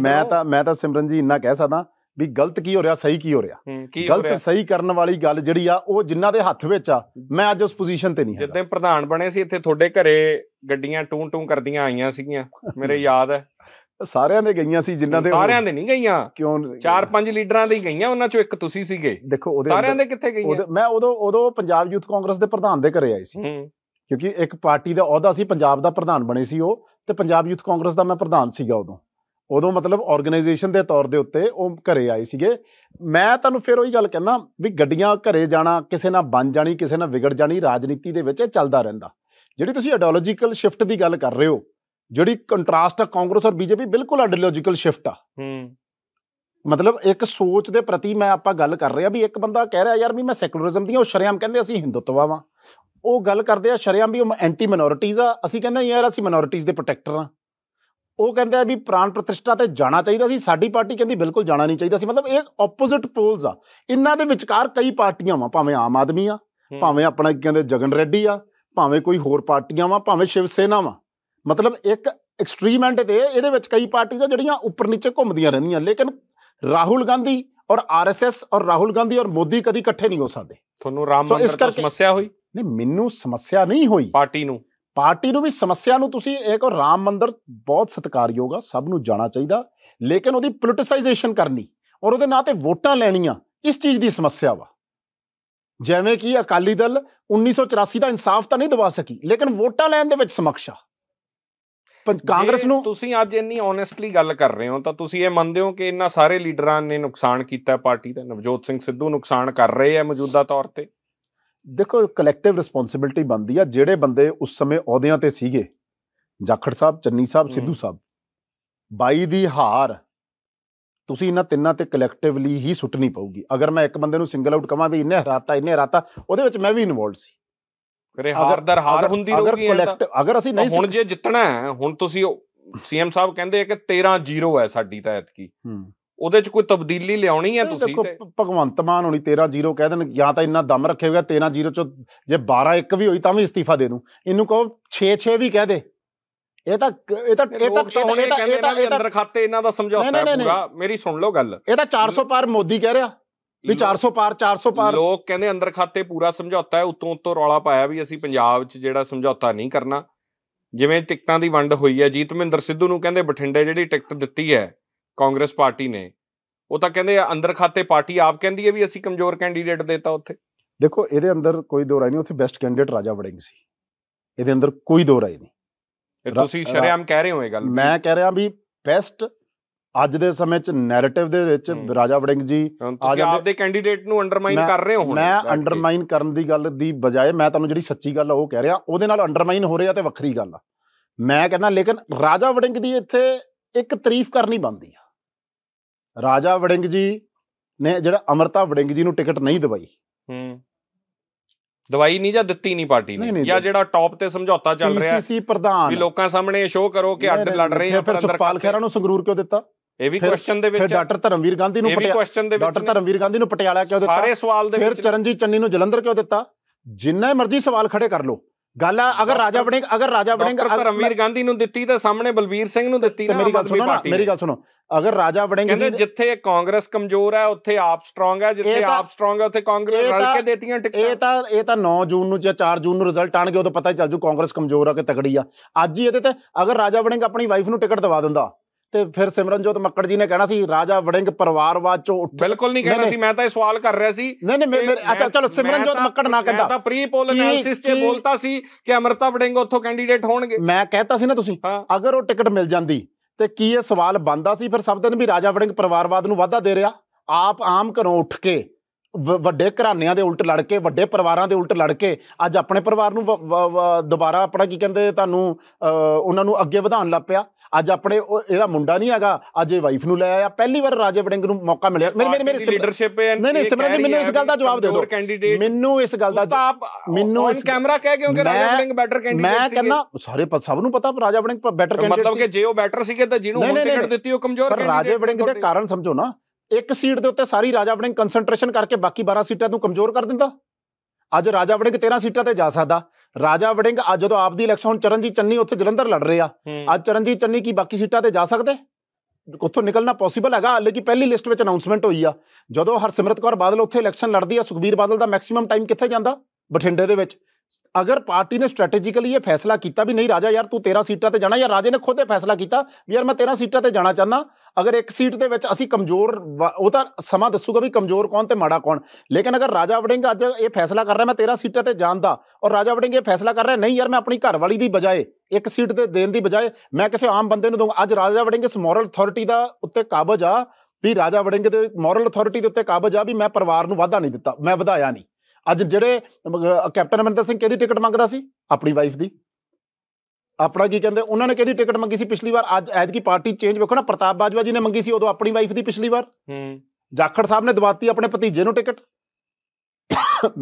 ਮੈਂ ਤਾਂ ਮੈਂ ਤਾਂ ਸਿਮਰਨ ਜੀ ਇੰਨਾ ਕਹਿ ਸਕਦਾ ਵੀ ਗਲਤ ਕੀ ਹੋ ਰਿਹਾ ਸਹੀ ਕੀ ਹੋ ਰਿਹਾ ਗਲਤ ਸਹੀ ਕਰਨ ਵਾਲੀ ਗੱਲ ਜਿਹੜੀ ਆ ਉਹ ਜਿਨ੍ਹਾਂ ਦੇ ਹੱਥ ਵਿੱਚ ਆ ਮੈਂ ਅੱਜ ਉਸ ਪੋਜੀਸ਼ਨ ਤੇ ਨਹੀਂ ਹਾਂ ਜਿੱਦਾਂ ਪ੍ਰਧਾਨ ਬਣੇ ਸੀ ਇੱਥੇ ਤੁਹਾਡੇ ਘਰੇ ਗੱਡੀਆਂ ਟੂੰ ਟੂੰ ਕਰਦੀਆਂ ਆਈਆਂ ਸੀਗੀਆਂ ਮੇਰੇ ਯਾਦ ਹੈ ਸਾਰਿਆਂ ਦੇ ਗਈਆਂ ਸੀ ਜਿਨ੍ਹਾਂ ਦੇ ਸਾਰਿਆਂ ਦੇ ਨਹੀਂ ਗਈਆਂ ਕਿਉਂ ਚਾਰ ਪੰਜ ਲੀਡਰਾਂ ਦੇ ਹੀ ਗਈਆਂ ਉਹਨਾਂ ਚੋਂ ਇੱਕ ਤੁਸੀਂ ਸੀਗੇ ਦੇਖੋ ਉਹਦੇ ਸਾਰਿਆਂ ਦੇ ਕਿੱਥੇ ਗਈਆਂ ਮੈਂ ਉਦੋਂ ਉਦੋਂ ਪੰਜਾਬ ਯੂਥ ਕਾਂਗਰਸ ਦੇ ਪ੍ਰਧਾਨ ਦੇ ਘਰੇ ਆਈ ਸੀ ਕਿਉਂਕਿ ਇੱਕ ਪਾਰਟੀ ਦਾ ਅਹੁਦਾ ਸੀ ਪੰਜਾਬ ਦਾ ਪ੍ਰਧਾਨ ਬਣੇ ਸੀ ਉਹ ਤੇ ਪੰਜਾਬ ਯੂਥ ਕਾਂਗਰਸ ਦਾ ਮੈਂ ਪ੍ਰਧਾਨ ਸੀਗਾ ਉਦੋਂ ਉਦੋਂ ਮਤਲਬ ਆਰਗੇਨਾਈਜੇਸ਼ਨ ਦੇ ਤੌਰ ਦੇ ਉੱਤੇ ਉਹ ਘਰੇ ਆਏ ਸੀਗੇ ਮੈਂ ਤੁਹਾਨੂੰ ਫਿਰ ਉਹੀ ਗੱਲ ਕਹਿੰਦਾ ਵੀ ਗੱਡੀਆਂ ਘਰੇ ਜਾਣਾ ਕਿਸੇ ਨਾਲ ਬਣ ਜਾਣੀ ਕਿਸੇ ਨਾਲ ਵਿਗੜ ਜਾਣੀ ਰਾਜਨੀਤੀ ਦੇ ਵਿੱਚ ਇਹ ਚੱਲਦਾ ਰਹਿੰਦਾ ਜਿਹੜੀ ਤੁਸੀਂ ਆਈਡੀਓਲੋਜੀਕਲ ਸ਼ਿਫਟ ਦੀ ਗੱਲ ਕਰ ਰਹੇ ਹੋ ਜਿਹੜੀ ਕੰਟਰਾਸਟ ਆ ਕਾਂਗਰਸ ਔਰ ਬੀਜੇਪੀ ਬਿਲਕੁਲ ਆਈਡੀਓਲੋਜੀਕਲ ਸ਼ਿਫਟ ਆ ਹੂੰ ਮਤਲਬ ਇੱਕ ਸੋਚ ਦੇ ਪ੍ਰਤੀ ਮੈਂ ਆਪਾਂ ਗੱਲ ਕਰ ਰਿਹਾ ਵੀ ਇੱਕ ਬੰਦਾ ਕਹਿ ਰਿਹਾ ਯਾਰ ਵੀ ਮੈਂ ਸੈਕੂਲਰਿਜ਼ਮ ਦੀਆਂ ਉਹ ਸ਼ਰਿਆਮ ਕਹਿੰਦੇ ਅਸੀਂ ਹਿੰਦੂਤਵਾ ਵਾਂ ਉਹ ਗੱਲ ਕਰਦੇ ਆ ਸ਼ਰਿਆਮ ਵੀ ਉਹ ਐਂਟੀ ਮਿਨੋਰਿਟੀਜ਼ ਆ ਅਸੀਂ ਕਹਿੰਦੇ ਯਾਰ ਅਸੀਂ ਮਿਨੋਰਿਟੀਜ਼ ਦੇ ਪ੍ਰੋਟੈਕਟਰ ਆ ਉਹ ਕਹਿੰਦੇ ਆ ਵੀ ਪ੍ਰਾਣ ਪ੍ਰਤਿਸ਼ਠਾ ਤੇ ਜਾਣਾ ਚਾਹੀਦਾ ਸੀ ਸਾਡੀ ਪਾਰਟੀ ਕਹਿੰਦੀ ਬਿਲਕੁਲ ਜਾਣਾ ਨਹੀਂ ਚਾਹੀਦਾ ਸੀ ਮਤਲਬ ਇਹ ਆਪੋਜ਼ਿਟ ਪੋਲਸ ਆ ਇਹਨਾਂ ਦੇ ਵਿਚਕਾਰ ਕਈ ਪਾਰਟੀਆਂ ਵਾ ਭਾਵੇਂ ਆਮ ਆਦਮੀ ਆ ਭਾਵੇਂ ਆਪਣਾ ਕਹਿੰਦੇ ਜਗਨ ਰੈੱਡੀ ਆ ਭਾਵੇਂ ਕੋਈ ਹੋਰ ਪਾਰਟੀਆਂ ਵਾ ਭਾਵੇਂ ਸ਼ਿਵ ਸੇਨਾ ਵਾ ਮਤਲਬ ਇੱਕ ਐਕਸਟ੍ਰੀਮ ਐਂਡ ਤੇ ਇਹਦੇ ਵਿੱਚ ਕਈ ਪਾਰਟੀਆਂ ਜਿਹੜੀਆਂ ਉੱਪਰ ਨੀਚੇ ਘੁੰਮਦੀਆਂ ਰਹਿੰਦੀਆਂ ਲੇਕਿਨ ਰਾਹੁਲ ਗਾਂਧੀ ਔਰ ਆਰਐਸਐਸ ਔਰ ਰਾਹੁਲ ਗਾਂਧੀ ਔਰ ਮੋਦੀ ਕਦੀ ਇਕੱਠੇ ਨਹੀਂ ਹੋ ਸਕਦੇ ਤੁਹਾਨੂੰ ਰਾਮ ਮੰਦਰ ਦੀ ਸਮੱਸਿਆ ਹੋਈ ਨਹੀਂ ਮੈਨੂੰ ਸਮੱਸਿਆ ਨਹੀਂ ਹੋਈ ਪਾਰਟੀ ਨੂੰ ਪਾਰਟੀ ਨੂੰ ਵੀ ਸਮੱਸਿਆ ਨੂੰ ਤੁਸੀਂ ਇਹ ਕੋ ਰਾਮ ਮੰਦਿਰ ਬਹੁਤ ਸਤਿਕਾਰਯੋਗ ਆ ਸਭ ਨੂੰ ਜਾਣਾ ਚਾਹੀਦਾ ਲੇਕਿਨ ਉਹਦੀ ਪੋਲਿਟਿਸਾਈਜੇਸ਼ਨ ਕਰਨੀ ਔਰ ਉਹਦੇ ਨਾਂ ਤੇ ਵੋਟਾਂ ਲੈਣੀਆਂ ਇਸ ਚੀਜ਼ ਦੀ ਸਮੱਸਿਆ ਵਾ ਜਿਵੇਂ ਕਿ ਅਕਾਲੀ ਦਲ 1984 ਦਾ ਇਨਸਾਫ ਤਾਂ ਨਹੀਂ ਦਵਾ ਸਕੀ ਲੇਕਿਨ ਵੋਟਾਂ ਲੈਣ ਦੇ ਵਿੱਚ ਸਮਕਸ਼ਾ ਕਾਂਗਰਸ ਨੂੰ ਤੁਸੀਂ ਅੱਜ ਇੰਨੀ ਓਨੈਸਟਲੀ ਗੱਲ ਕਰ ਰਹੇ ਹੋ ਤਾਂ ਤੁਸੀਂ ਇਹ ਮੰਨਦੇ ਹੋ ਕਿ ਇੰਨਾ ਸਾਰੇ ਲੀਡਰਾਂ ਨੇ ਨੁਕਸਾਨ ਕੀਤਾ ਪਾਰਟੀ ਦਾ ਨਵਜੋਤ ਸਿੰਘ ਸਿੱਧੂ ਨੁਕਸਾਨ ਕਰ ਰਹੇ ਆ ਮੌਜੂਦਾ ਤੌਰ ਤੇ ਦੇਖੋ ਕਲੈਕਟਿਵ ਰਿਸਪੌਂਸਿਬਿਲਟੀ ਬਣਦੀ ਆ ਜਿਹੜੇ ਬੰਦੇ ਉਸ ਸਮੇਂ ਅਹੁਦਿਆਂ ਤੇ ਸੀਗੇ ਜਾਖੜ ਸਾਹਿਬ ਚੰਨੀ ਸਾਹਿਬ ਸਿੱਧੂ ਸਾਹਿਬ 22 ਦੀ ਹਾਰ ਤੁਸੀਂ ਇਹਨਾਂ ਤਿੰਨਾਂ ਤੇ ਕਲੈਕਟਿਵਲੀ ਹੀ ਸੁੱਟਣੀ ਪਊਗੀ ਅਗਰ ਮੈਂ ਇੱਕ ਬੰਦੇ ਨੂੰ ਸਿੰਗਲ ਆਊਟ ਕਵਾਂ ਵੀ ਇਹਨੇ ਹਰਾਤਾ ਇਹਨੇ ਹਰਾਤਾ ਉਹਦੇ ਵਿੱਚ ਮੈਂ ਵੀ ਇਨਵੋਲਡ ਸੀ ਕਰੇ ਹਾਰ ਦਰ ਹਾਰ ਹੁੰਦੀ ਰਹੂਗੀ ਅਗਰ ਅਗਰ ਅਸੀਂ ਨਹੀਂ ਹੁਣ ਜੇ ਜਿੱਤਣਾ ਹੈ ਹੁਣ ਤੁਸੀਂ ਸੀਐਮ ਸਾਹਿਬ ਕਹਿੰਦੇ ਆ ਕਿ 13-0 ਹੈ ਸਾਡੀ ਤਾਂ ਐਤਕੀ ਹੂੰ ਉਹਦੇ 'ਚ ਕੋਈ ਤਬਦੀਲੀ ਲਿਆਉਣੀ ਹੈ ਤੁਸੀਂ ਦੇਖੋ ਭਗਵੰਤ ਮਾਨ ਹੋਣੀ 13-0 ਕਹਿ ਦੇਣ ਜਾਂ ਤਾਂ ਇੰਨਾ ਦਮ ਰੱਖੇਗਾ 13-0 'ਚ ਜੇ 12-1 ਵੀ ਹੋਈ ਤਾਂ ਵੀ ਇਸਤੀਫਾ ਦੇ ਦੂੰ ਇਹਨੂੰ ਕਹੋ 6-6 ਵੀ ਕਹਿ ਦੇ ਇਹ ਤਾਂ ਇਹ ਤਾਂ ਇਹ ਤਾਂ ਤਾਂ ਇਹ ਕਹਿੰਦੇ ਨਾ ਵੀ ਅੰਦਰ ਖਾਤੇ ਇਹਨਾਂ ਦਾ ਸਮਝੌਤਾ ਹੈ ਪੂਰਾ ਮੇਰੀ ਸੁਣ ਲਓ ਗੱਲ ਇਹ ਤਾਂ 400 ਪਾਰ ਮੋਦੀ ਕਹਿ ਰਿਹਾ ਵੀ 400 ਪਾਰ 400 ਪਾਰ ਲੋਕ ਕਹਿੰਦੇ ਅੰਦਰ ਖਾਤੇ ਪੂਰਾ ਸਮਝੌਤਾ ਹੈ ਉਤੋਂ ਉਤੋਂ ਰੌਲਾ ਪਾਇਆ ਵੀ ਅਸੀਂ ਪੰਜਾਬ 'ਚ ਜਿਹੜਾ ਸਮਝੌਤਾ ਨਹੀਂ ਕਰਨਾ ਜਿਵੇਂ ਟਿਕਟਾਂ ਦੀ ਵੰਡ ਹੋਈ ਹੈ ਜੀਤਮਿੰਦਰ ਸਿੱਧੂ ਨੂੰ ਕਹਿੰਦੇ ਬਠਿੰਡੇ ਜਿਹੜੀ ਟਿਕਟ ਦਿੱਤੀ ਹੈ ਕਾਂਗਰਸ ਪਾਰਟੀ ਨੇ ਉਹ ਤਾਂ ਕਹਿੰਦੇ ਅੰਦਰ ਖਾਤੇ ਪਾਰਟੀ ਆਪ ਕਹਿੰਦੀ ਹੈ ਵੀ ਅਸੀਂ ਕਮਜ਼ੋਰ ਕੈਂਡੀਡੇਟ ਦੇਤਾ ਉੱਥੇ ਦੇਖੋ ਇਹਦੇ ਅੰਦਰ ਕੋਈ ਦੋ ਨਹੀਂ ਉੱਥੇ ਬੈਸਟ ਕੈਂਡੀਡੇਟ ਰਾਜਾ ਵੜਿੰਗ ਸੀ ਇਹਦੇ ਅੰਦਰ ਕੋਈ ਦੋ ਰਾਏ ਨਹੀਂ ਤੁਸੀਂ ਸ਼ਰਿਆਮ ਕਹਿ ਰਹੇ ਹੋ ਇਹ ਗੱਲ ਮੈਂ ਕਹਿ ਰਿਹਾ ਵੀ ਬੈਸਟ ਅੱਜ ਦੇ ਸਮੇਂ 'ਚ ਨੈਰੇਟਿਵ ਦੇ ਵਿੱਚ ਰਾਜਾ ਵੜਿੰਗ ਜੀ ਤੁਸੀਂ ਆਪਦੇ ਕੈਂਡੀਡੇਟ ਨੂੰ ਅੰਡਰਮਾਈਨ ਕਰ ਰਹੇ ਹੋ ਹੁਣ ਮੈਂ ਅੰਡਰਮਾਈਨ ਕਰਨ ਦੀ ਗੱਲ ਦੀ ਬਜਾਏ ਮੈਂ ਤੁਹਾਨੂੰ ਜਿਹੜੀ ਸੱਚੀ ਗੱਲ ਉਹ ਕਹਿ ਰਿਹਾ ਉਹਦੇ ਨਾਲ ਅੰਡਰਮਾਈਨ ਹੋ ਰਿਹਾ ਤੇ ਵੱਖਰੀ ਗੱਲ ਆ ਮੈਂ ਕਹਿੰਦਾ ਲੇਕਿਨ ਰਾਜਾ ਵੜਿੰਗ ਦੀ ਇੱਥੇ ਇੱਕ ਤਾਰੀਫ ਕਰਨੀ ਬੰਦੀ ਆ ਰਾਜਾ ਵੜਿੰਗ ਜੀ ਨੇ ਜਿਹੜਾ ਅਮਰਤਾ ਵੜਿੰਗ ਜੀ ਨੂੰ ਟਿਕਟ ਨਹੀਂ ਦਵਾਈ ਹੂੰ ਦਵਾਈ ਨਹੀਂ ਜਾਂ ਦਿੱਤੀ ਨਹੀਂ ਪਾਰਟੀ ਨੇ ਜਾਂ ਜਿਹੜਾ ਟੌਪ ਤੇ ਸਮਝੌਤਾ ਚੱਲ ਰਿਹਾ ਸੀ ਸੀਸੀ ਪ੍ਰਧਾਨ ਵੀ ਲੋਕਾਂ ਸਾਹਮਣੇ ਸ਼ੋਅ ਕਰੋ ਕਿ ਅੱਡ ਲੜ ਰਹੇ ਆ ਪਰ ਅੰਦਰ ਸੁਖਪਾਲ ਖੇਰਾ ਨੂੰ ਸੰਗਰੂਰ ਕਿਉਂ ਦਿੱਤਾ ਇਹ ਵੀ ਕੁਐਸਚਨ ਦੇ ਵਿੱਚ ਫਿਰ ਡਾਕਟਰ ਧਰਮਵੀਰ ਗਾਂਧੀ ਨੂੰ ਪਟਿਆਲਾ ਡਾਕਟਰ ਧਰਮਵੀਰ ਗਾਂਧੀ ਨੂੰ ਪਟਿਆਲਾ ਕਿਉਂ ਦਿੱਤਾ ਸਾਰੇ ਸਵਾਲ ਦੇ ਵਿੱਚ ਫਿਰ ਚਰਨਜੀਤ ਚੰਨੀ ਨੂੰ ਜਲੰਧਰ ਕਿਉਂ ਦਿੱਤਾ ਜਿੰਨਾ ਮਰਜ਼ੀ ਸਵਾਲ ਖੜੇ ਕਰ ਲਓ ਗੱਲ ਆ ਅਗਰ ਰਾਜਾ ਵੜਿੰਗ ਅਗਰ ਰਾਜਾ ਵੜਿੰਗ ਧਰਮਵੀਰ ਗਾਂਧੀ ਨੂੰ ਦਿੱਤੀ ਤਾਂ ਸਾਹਮਣੇ ਬਲਬੀਰ ਸਿੰਘ ਨੂੰ ਦਿੱਤੀ ਨਾ ਮੇਰੀ ਗੱਲ ਸੁਣੋ ਮੇਰੀ ਗੱਲ ਸੁਣੋ ਅਗਰ ਰਾਜਾ ਵੜਿੰਗ ਕਹਿੰਦੇ ਜਿੱਥੇ ਕਾਂਗਰਸ ਕਮਜ਼ੋਰ ਹੈ ਉੱਥੇ ਆਪ ਸਟਰੋਂਗ ਹੈ ਜਿੱਥੇ ਆਪ ਸਟਰੋਂਗ ਹੈ ਉੱਥੇ ਕਾਂਗਰਸ ਰਲ ਕੇ ਦੇਤੀਆਂ ਟਿਕਟਾਂ ਇਹ ਤਾਂ ਇਹ ਤਾਂ 9 ਜੂਨ ਨੂੰ ਜਾਂ 4 ਜੂਨ ਨੂੰ ਰਿਜ਼ਲਟ ਆਣਗੇ ਉਦੋਂ ਪਤਾ ਚੱਲ ਜੂ ਕਾਂਗਰਸ ਕਮਜ਼ੋਰ ਆ ਕਿ ਤਕੜੀ ਆ ਅੱਜ ਹੀ ਇਹਦੇ ਤੇ ਅਗਰ ਰਾਜਾ ਵੜਿੰਗ ਆਪਣੀ ਵਾਈਫ ਨੂੰ ਟਿਕਟ ਦਵਾ ਦਿੰਦਾ ਤੇ ਫਿਰ ਸਿਮਰਨਜੋਤ ਮੱਕੜ ਜੀ ਨੇ ਕਹਿਣਾ ਸੀ ਰਾਜਾ ਵੜਿੰਗ ਪਰਿਵਾਰਵਾਦ ਚੋਂ ਉੱਠ ਬਿਲਕੁਲ ਨਹੀਂ ਕਹਿਣਾ ਸੀ ਮੈਂ ਤਾਂ ਇਹ ਸਵਾਲ ਕਰ ਰਿਹਾ ਸੀ ਨਹੀਂ ਨਹੀਂ ਮੇਰੇ ਅੱਛਾ ਚਲੋ ਸਿਮਰਨਜੋਤ ਮੱਕੜ ਨਾ ਕਹਿੰਦਾ ਮੈਂ ਤਾਂ ਪ੍ਰੀ ਪੋਲ ਅਨਾਲਿਸਿਸ 'ਚ ਬੋਲਤਾ ਸੀ ਕਿ ਅਮਰਤਾ ਵੜਿੰਗ ਉੱਥੋਂ ਕੈਂਡੀਡੇਟ ਹੋਣਗੇ ਮੈਂ ਕਹਿਤਾ ਸੀ ਨਾ ਤੁਸੀਂ ਅਗਰ ਉਹ ਟਿਕਟ ਮਿਲ ਜਾਂਦੀ ਤੇ ਕੀ ਇਹ ਸਵਾਲ ਬੰਦਾ ਸੀ ਫਿਰ ਦਿਨ ਵੀ ਰਾਜਾ ਵੜਿੰਗ ਪਰਿਵਾਰਵਾਦ ਨੂੰ ਵਾਧਾ ਦੇ ਰਿਹਾ ਆਪ ਆਮ ਘਰੋਂ ਉੱਠ ਕੇ ਵੱਡੇ ਘਰਾਣਿਆਂ ਦੇ ਉਲਟ ਲੜ ਕੇ ਵੱਡੇ ਪਰਿਵਾਰਾਂ ਦੇ ਉਲਟ ਲੜ ਕੇ ਅੱਜ ਆਪਣੇ ਪਰਿਵਾਰ ਨੂੰ ਦੁਬਾਰਾ ਆਪਣਾ ਕੀ ਕਹਿੰਦੇ ਤੁਹਾਨੂੰ ਉਹਨਾਂ ਨੂੰ ਅੱਗੇ ਵਧਾਉਣ ਲੱਪਿਆ ਪਿਆ ਅੱਜ ਆਪਣੇ ਇਹਦਾ ਮੁੰਡਾ ਨਹੀਂ ਹੈਗਾ ਅੱਜ ਇਹ ਵਾਈਫ ਨੂੰ ਲੈ ਆਇਆ ਪਹਿਲੀ ਵਾਰ ਰਾਜੇ ਵੜਿੰਗ ਨੂੰ ਮੌਕਾ ਮਿਲਿਆ ਮੇਰੇ ਮੇਰੇ ਮੇਰੇ ਲੀਡਰਸ਼ਿਪ ਹੈ ਨਹੀਂ ਨਹੀਂ ਸਿਮਰਨ ਜੀ ਮੈਨੂੰ ਇਸ ਗੱਲ ਦਾ ਜਵਾਬ ਦੇ ਦਿਓ ਮੈਨੂੰ ਇਸ ਗੱਲ ਦਾ ਮੈਨੂੰ ਇਸ ਕੈਮਰਾ ਕਹਿ ਕਿਉਂਕਿ ਰਾਜਾ ਵੜਿੰਗ ਬੈਟਰ ਕੈਂਡੀਡੇਟ ਸੀ ਮੈਂ ਕਹਿੰਦਾ ਸਾਰੇ ਸਭ ਨੂੰ ਪਤਾ ਰਾਜਾ ਵੜਿੰਗ ਬੈਟਰ ਕੈਂਡੀਡੇਟ ਮਤਲਬ ਕਿ ਜੇ ਉਹ ਬੈਟਰ ਸੀਗੇ ਤਾਂ ਜਿਹਨੂੰ ਹੁਣ ਟਿਕਟ ਦਿੱਤੀ ਉਹ ਕਮਜ਼ੋਰ ਕੈਂਡੀਡੇਟ ਰਾਜੇ ਵੜਿੰਗ ਦੇ ਕਾਰਨ ਸਮਝੋ ਨਾ ਇੱਕ ਸੀਟ ਦੇ ਉੱਤੇ ਸਾਰੀ ਰਾਜਾ ਵੜਿੰਗ ਕਨਸੈਂਟਰੇਸ਼ਨ ਕਰਕੇ ਬਾਕੀ 12 ਸੀਟਾਂ ਨੂੰ ਕਮਜ਼ੋਰ ਕਰ ਦਿੰਦਾ ਅੱਜ ਰਾਜਾ ਵੜਿੰਗ 13 ਸੀਟਾਂ ਤੇ ਜਾ ਸਕਦਾ ਰਾਜਾ ਵੜਿੰਗ ਅੱਜ ਜਦੋਂ ਆਪਦੀ ਇਲੈਕਸ਼ਨ ਹੁਣ ਚਰਨਜੀਤ ਚੰਨੀ ਉੱਥੇ ਜਲੰਧਰ ਲੜ ਰਹੇ ਆ ਅੱਜ ਚਰਨਜੀਤ ਚੰਨੀ ਕੀ ਬਾਕੀ ਸੀਟਾਂ ਤੇ ਜਾ ਸਕਦੇ ਉੱਥੋਂ ਨਿਕਲਣਾ ਪੋਸੀਬਲ ਹੈਗਾ ਲੇਕਿਨ ਪਹਿਲੀ ਲਿਸਟ ਵਿੱਚ ਅਨਾਉਂਸਮੈਂਟ ਹੋਈ ਆ ਜਦੋਂ ਹਰਸਿਮਰਤ ਕੌਰ ਬਾਦਲ ਉੱਥੇ ਇਲੈਕਸ਼ਨ ਲੜਦੀ ਆ ਸੁਖਬੀਰ ਬਾਦਲ ਦਾ ਮੈਕਸਿਮਮ ਟਾਈਮ ਕਿੱਥੇ ਜਾਂਦਾ ਬਠਿੰਡੇ ਦੇ ਵਿੱਚ ਅਗਰ ਪਾਰਟੀ ਨੇ ਸਟ੍ਰੈਟੇਜੀਕਲੀ ਇਹ ਫੈਸਲਾ ਕੀਤਾ ਵੀ ਨਹੀਂ ਰਾਜਾ ਯਾਰ ਤੂੰ 13 ਸੀਟਾਂ ਤੇ ਜਾਣਾ ਜਾਂ ਰਾਜੇ ਨੇ ਖੁਦ ਇਹ ਫੈਸਲਾ ਕੀਤਾ ਵੀ ਯਾਰ ਮੈਂ 13 ਸੀਟਾਂ ਤੇ ਜਾਣਾ ਚਾਹਨਾ ਅਗਰ ਇੱਕ ਸੀਟ ਦੇ ਵਿੱਚ ਅਸੀਂ ਕਮਜ਼ੋਰ ਉਹ ਤਾਂ ਸਮਾਂ ਦੱਸੂਗਾ ਵੀ ਕਮਜ਼ੋਰ ਕੌਣ ਤੇ ਮਾੜਾ ਕੌਣ ਲੇਕਿਨ ਅਗਰ ਰਾਜਾ ਵੜਿੰਗ ਅੱਜ ਇਹ ਫੈਸਲਾ ਕਰ ਰਿਹਾ ਮੈਂ 13 ਸੀਟਾਂ ਤੇ ਜਾਣ ਦਾ ਔਰ ਰਾਜਾ ਵੜਿੰਗ ਇਹ ਫੈਸਲਾ ਕਰ ਰਿਹਾ ਨਹੀਂ ਯਾਰ ਮੈਂ ਆਪਣੀ ਘਰਵਾਲੀ ਦੀ ਬਜਾਏ ਇੱਕ ਸੀਟ ਦੇ ਦੇਣ ਦੀ ਬਜਾਏ ਮੈਂ ਕਿਸੇ ਆਮ ਬੰਦੇ ਨੂੰ ਦਊਂਗਾ ਅੱਜ ਰਾਜਾ ਵੜਿੰਗ ਇਸ ਮੋਰਲ ਅਥਾਰਟੀ ਦਾ ਉੱਤੇ ਕਾਬਜ ਆ ਵੀ ਰਾਜਾ ਵੜਿੰਗ ਦੇ ਮੋਰਲ ਅਥਾਰਟੀ ਦੇ ਉੱਤੇ ਕਾਬਜ ਆ ਵੀ ਮੈਂ ਪਰਿਵਾਰ ਨੂੰ ਵਾਧਾ ਨਹੀਂ ਦਿੱਤਾ ਮੈਂ ਵਧਾਇਆ ਨਹੀਂ ਅੱਜ ਜਿਹੜੇ ਕੈਪਟਨ ਅਮਰਿੰਦਰ ਸਿੰਘ ਕਿਹਦੀ ਟਿਕਟ ਮੰਗਦਾ ਸੀ ਆਪਣੀ ਵਾਈਫ ਦੀ ਆਪਣਾ ਕੀ ਕਹਿੰਦੇ ਉਹਨਾਂ ਨੇ ਕਿਹਦੀ ਟਿਕਟ ਮੰਗੀ ਸੀ ਪਿਛਲੀ ਵਾਰ ਅੱਜ ਐਤਕੀ ਪਾਰਟੀ ਚੇਂਜ ਵੇਖੋ ਨਾ ਪ੍ਰਤਾਪ ਬਾਜਵਾ ਜੀ ਨੇ ਮੰਗੀ ਸੀ ਉਦੋਂ ਆਪਣੀ ਵਾਈਫ ਦੀ ਪਿਛਲੀ ਵਾਰ ਹੂੰ ਜਾਖੜ ਸਾਹਿਬ ਨੇ ਦਵਾਤੀ ਆਪਣੇ ਭਤੀਜੇ ਨੂੰ ਟਿਕਟ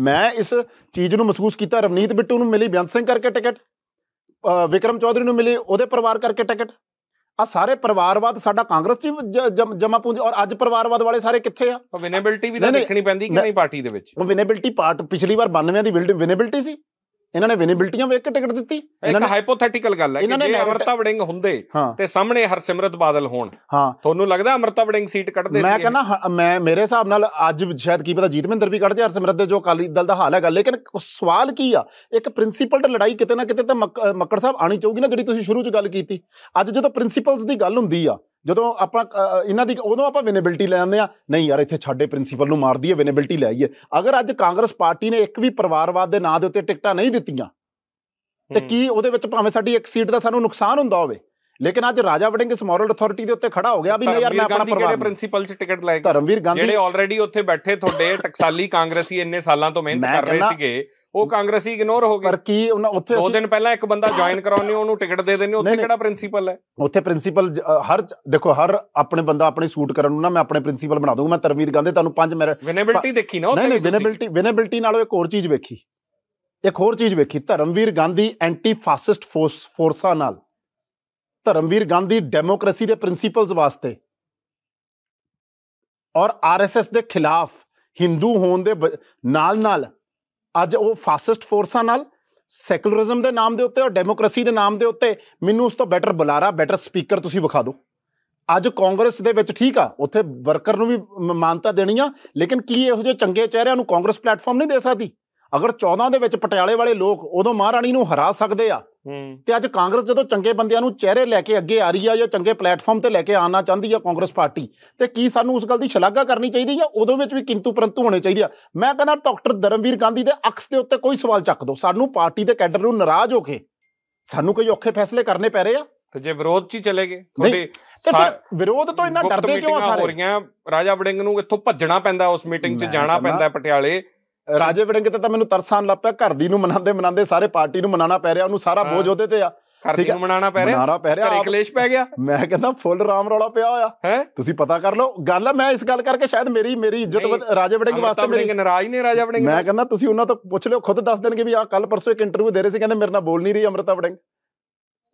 ਮੈਂ ਇਸ ਚੀਜ਼ ਨੂੰ ਮਹਿਸੂਸ ਕੀਤਾ ਰਵਨੀਤ ਬਿੱਟੂ ਨੂੰ ਮਿਲੀ ਬਿਆੰਤ ਸਿੰਘ ਕਰਕੇ ਟਿਕਟ ਵਿਕਰਮ ਚੌਧਰੀ ਨੂੰ ਮਿਲੀ ਉਹਦੇ ਪਰਿਵਾਰ ਕਰਕੇ ਟਿਕਟ ਆ ਸਾਰੇ ਪਰਿਵਾਰਵਾਦ ਸਾਡਾ ਕਾਂਗਰਸ ਚ ਜਮਾ ਪੂੰਜ ਔਰ ਅੱਜ ਪਰਿਵਾਰਵਾਦ ਵਾਲੇ ਸਾਰੇ ਕਿੱਥੇ ਆ ਵਿਨੇਬਿਲਟੀ ਵੀ ਤਾਂ ਦੇਖਣੀ ਪੈਂਦੀ ਕਿ ਨਹੀਂ ਪਾਰਟੀ ਦੇ ਵਿੱਚ ਉਹ ਵਿਨੇਬਿਲਟੀ ਪਾਰਟ ਪਿਛਲੀ ਵਾਰ 92 ਦੀ ਵਿਨੇਬਿਲਟੀ ਸੀ ਇਹਨਾਂ ਨੇ ਵਿਨੇਬਿਲਟੀਆਂ ਵੇਖ ਕੇ ਟਿਕਟ ਦਿੱਤੀ ਇਹਨਾਂ ਨੇ ਹਾਈਪੋਥੈਟੀਕਲ ਗੱਲ ਹੈ ਕਿ ਜੇ ਅਮਰਤਾ ਵੜਿੰਗ ਹੁੰਦੇ ਤੇ ਸਾਹਮਣੇ ਹਰਸਿਮਰਤ ਬਾਦਲ ਹੋਣ ਤੁਹਾਨੂੰ ਲੱਗਦਾ ਅਮਰਤਾ ਵੜਿੰਗ ਸੀਟ ਕੱਢਦੇ ਸੀ ਮੈਂ ਕਹਿੰਦਾ ਮੈਂ ਮੇਰੇ ਹਿਸਾਬ ਨਾਲ ਅੱਜ ਸ਼ਾਇਦ ਕੀ ਪਤਾ ਜੀਤਮਿੰਦਰ ਵੀ ਕੱਢ ਜੇ ਹਰਸਿਮਰਤ ਦੇ ਜੋ ਅਕਾਲੀ ਦਲ ਦਾ ਹਾਲ ਹੈਗਾ ਲੇਕਿਨ ਸਵਾਲ ਕੀ ਆ ਇੱਕ ਪ੍ਰਿੰਸੀਪਲ ਤੇ ਲੜਾਈ ਕਿਤੇ ਨਾ ਕਿਤੇ ਤਾਂ ਮੱਕੜ ਸਾਹਿਬ ਆਣੀ ਚਾਹੂਗੀ ਨਾ ਜਿਹੜੀ ਤੁਸੀਂ ਸ਼ੁਰੂ ਚ ਗੱਲ ਕੀਤੀ ਅੱਜ ਜਦੋਂ ਪ੍ਰਿੰਸੀਪਲਸ ਦੀ ਗੱਲ ਹੁੰਦੀ ਆ ਜਦੋਂ ਆਪਾਂ ਇਹਨਾਂ ਦੀ ਉਦੋਂ ਆਪਾਂ ਵਿਨੇਬਿਲਟੀ ਲੈ ਆਉਂਦੇ ਆ ਨਹੀਂ ਯਾਰ ਇੱਥੇ ਛਾਡੇ ਪ੍ਰਿੰਸੀਪਲ ਨੂੰ ਮਾਰ ਦਈਏ ਵਿਨੇਬਿਲਟੀ ਲੈ ਆਈਏ ਅਗਰ ਅੱਜ ਕਾਂਗਰਸ ਪਾਰਟੀ ਨੇ ਇੱਕ ਵੀ ਪਰਿਵਾਰਵਾਦ ਦੇ ਨਾਂ ਦੇ ਉੱਤੇ ਟਿਕਟਾਂ ਨਹੀਂ ਦਿੱਤੀਆਂ ਤੇ ਕੀ ਉਹਦੇ ਵਿੱਚ ਭਾਵੇਂ ਸਾਡੀ ਇੱਕ ਸੀਟ ਦਾ ਸਾਨੂੰ ਨੁਕਸਾਨ ਹੁੰਦਾ ਹੋਵੇ ਲੇਕਿਨ ਅੱਜ ਰਾਜਾ ਵੜਿੰਗ ਇਸ ਮੋਰਲ ਅਥਾਰਟੀ ਦੇ ਉੱਤੇ ਖੜਾ ਹੋ ਗਿਆ ਵੀ ਨਹੀਂ ਯਾਰ ਮੈਂ ਆਪਣਾ ਪਰਿਵਾਰ ਜਿਹੜੇ ਪ੍ਰਿੰਸੀਪਲ 'ਚ ਟਿਕਟ ਲੈ ਕੇ ਧਰਮਵੀਰ ਗਾਂਧੀ ਜਿਹੜੇ ਆਲਰੇਡੀ ਉੱਥੇ ਬੈਠੇ ਤੁਹਾਡੇ ਟਕਸਾਲੀ ਕਾਂਗਰਸੀ ਇੰਨੇ ਸਾਲਾਂ ਤੋਂ ਮਿਹਨਤ ਕਰ ਰਹੇ ਸੀਗੇ ਉਹ ਕਾਂਗਰਸੀ ਇਗਨੋਰ ਹੋ ਗਏ ਪਰ ਕੀ ਉਹਨਾਂ ਉੱਥੇ ਦੋ ਦਿਨ ਪਹਿਲਾਂ ਇੱਕ ਬੰਦਾ ਜੁਆਇਨ ਕਰਾਉਣੀ ਉਹਨੂੰ ਟਿਕਟ ਦੇ ਦੇਣੀ ਉੱਥੇ ਕਿਹੜਾ ਪ੍ਰਿੰਸੀਪਲ ਹੈ ਉੱਥੇ ਪ੍ਰਿੰਸੀਪਲ ਹਰ ਦੇਖੋ ਹਰ ਆਪਣੇ ਬੰਦਾ ਆਪਣੀ ਸੂਟ ਕਰਨ ਨੂੰ ਨਾ ਮੈਂ ਆਪਣੇ ਪ੍ਰਿੰਸੀਪਲ ਬਣਾ ਦੂੰਗਾ ਮੈਂ ਤਰਵੀਰ ਗਾਂਧੀ ਤੁਹਾਨੂੰ ਪੰਜ ਮੇਰੇ ਵਿਨੇਬਿਲਟੀ ਦੇਖੀ ਨਾ ਉੱਥੇ ਨਹੀਂ ਵਿਨੇਬਿਲਟੀ ਵਿਨੇਬਿਲਟੀ ਨਾਲੋਂ ਇੱਕ ਹੋਰ ਚੀਜ਼ ਵੇਖੀ ਇੱਕ ਹੋਰ ਚੀਜ਼ ਵੇਖੀ Dharamvir Gandhi anti fascist force ਫੋਰਸਾਂ ਨਾਲ ਧਰਮਵੀਰ ਗਾਂਧੀ ਡੈਮੋਕ੍ਰੇਸੀ ਦੇ ਪ੍ਰਿੰਸੀਪਲਸ ਵਾਸਤੇ ਔਰ ਆਰਐਸਐਸ ਦੇ ਖਿਲਾਫ ਹਿੰਦੂ ਹੋਣ ਦੇ ਨਾਲ ਨਾਲ ਅੱਜ ਉਹ ਫਾਸਿਸਟ ਫੋਰਸਾਂ ਨਾਲ ਸੈਕੂਲਰਿਜ਼ਮ ਦੇ ਨਾਮ ਦੇ ਉੱਤੇ ਔਰ ਡੈਮੋਕ੍ਰੇਸੀ ਦੇ ਨਾਮ ਦੇ ਉੱਤੇ ਮੈਨੂੰ ਉਸ ਤੋਂ ਬੈਟਰ ਬੁਲਾਰਾ ਬੈਟਰ ਸਪੀਕਰ ਤੁਸੀਂ ਵਿਖਾ ਦਿਓ ਅੱਜ ਕਾਂਗਰਸ ਦੇ ਵਿੱਚ ਠੀਕ ਆ ਉੱਥੇ ਵਰਕਰ ਨੂੰ ਵੀ ਮਾਨਤਾ ਦੇਣੀ ਆ ਲੇਕਿਨ ਕੀ ਇਹੋ ਜਿਹੇ ਚੰਗੇ ਚਿਹਰਿਆਂ ਨੂੰ ਕਾਂਗਰਸ ਪਲੇਟਫਾਰਮ ਨਹੀਂ ਦੇ ਸਕਦੀ ਅਗਰ 14 ਦੇ ਵਿੱਚ ਪਟਿਆਲੇ ਵਾਲੇ ਲੋਕ ਉਦੋਂ ਮਹਾਰਾਣੀ ਨੂੰ ਹਰਾ ਸਕਦੇ ਆ ਤੇ ਅੱਜ ਕਾਂਗਰਸ ਜਦੋਂ ਚੰਗੇ ਬੰਦਿਆਂ ਨੂੰ ਚਿਹਰੇ ਲੈ ਕੇ ਅੱਗੇ ਆ ਰਹੀ ਆ ਜਾਂ ਚੰਗੇ ਪਲੇਟਫਾਰਮ ਤੇ ਲੈ ਕੇ ਆਉਣਾ ਚਾਹੁੰਦੀ ਆ ਕਾਂਗਰਸ ਪਾਰਟੀ ਤੇ ਕੀ ਸਾਨੂੰ ਉਸ ਗੱਲ ਦੀ ਸ਼ਲਾਘਾ ਕਰਨੀ ਚਾਹੀਦੀ ਆ ਉਦੋਂ ਵਿੱਚ ਵੀ ਕਿੰਤੂ ਪਰੰਤੂ ਹੋਣੇ ਚਾਹੀਦੇ ਆ ਮੈਂ ਕਹਿੰਦਾ ਡਾਕਟਰ ਧਰਮਵੀਰ ਗਾਂਧੀ ਦੇ ਅਕਸ ਦੇ ਉੱਤੇ ਕੋਈ ਸਵਾਲ ਚੱਕ ਦੋ ਸਾਨੂੰ ਪਾਰਟੀ ਦੇ ਕੈਡਰ ਨੂੰ ਨਾਰਾਜ਼ ਹੋ ਕੇ ਸਾਨੂੰ ਕੋਈ ਔਖੇ ਫੈਸਲੇ ਕਰਨੇ ਪੈ ਰਹੇ ਆ ਤੇ ਜੇ ਵਿਰੋਧ 'ਚ ਹੀ ਚਲੇ ਗਏ ਤੁਹਾਡੇ ਤੇ ਫਿਰ ਵਿਰੋਧ ਤੋਂ ਇੰਨਾ ਡਰਦੇ ਕਿਉਂ ਆ ਸਾਰੇ ਹੋ ਰਹੀਆਂ ਰਾਜਾ ਵੜਿੰਗ ਨੂੰ ਇੱਥੋਂ ਭੱਜਣਾ ਪੈਂਦਾ ਉਸ ਮੀਟਿੰਗ 'ਚ ਜਾਣਾ ਪੈਂਦਾ ਪਟਿਆਲੇ ਰਾਜੇ ਵੜਿੰਗ ਤੇ ਤਾਂ ਮੈਨੂੰ ਤਰਸਾਨ ਲੱਪਿਆ ਘਰ ਦੀ ਨੂੰ ਮਨਾਉਂਦੇ ਮਨਾਉਂਦੇ ਸਾਰੇ ਪਾਰਟੀ ਨੂੰ ਮਨਾਉਣਾ ਪੈ ਰਿਹਾ ਉਹਨੂੰ ਸਾਰਾ ਬੋਝ ਉਹਦੇ ਤੇ ਆ ਹੈ ਨੂੰ ਮਨਾਉਣਾ ਪੈ ਰਿਹਾ ਮਨਾਉਣਾ ਪੈ ਰਿਹਾ ਘਰੇ ਕਲੇਸ਼ ਪੈ ਗਿਆ ਮੈਂ ਕਹਿੰਦਾ ਫੁੱਲ ਰਾਮ ਰੌਲਾ ਪਿਆ ਹੋਇਆ ਹੈ ਤੁਸੀਂ ਪਤਾ ਕਰ ਲਓ ਗੱਲ ਆ ਮੈਂ ਇਸ ਗੱਲ ਕਰਕੇ ਸ਼ਾਇਦ ਮੇਰੀ ਮੇਰੀ ਇੱਜ਼ਤ ਰਾਜੇ ਵੜਿੰਗ ਵਾਸਤੇ ਮੇਰੀ ਨਾਰਾਜ਼ ਨੇ ਰਾਜਾ ਵੜਿੰਗ ਮੈਂ ਕਹਿੰਦਾ ਤੁਸੀਂ ਉਹਨਾਂ ਤੋਂ ਪੁੱਛ ਲਿਓ ਖੁਦ ਦੱਸ ਦੇਣਗੇ ਵੀ ਆ ਕੱਲ ਪਰਸੋਂ ਇੱਕ ਇੰਟਰਵਿਊ ਦੇ ਰਹੇ ਸੀ ਕਹਿੰਦੇ ਮੇਰੇ ਨਾਲ ਬੋਲ ਨਹੀਂ ਰਹੀ ਅਮਰਤਾ ਵੜਿੰਗ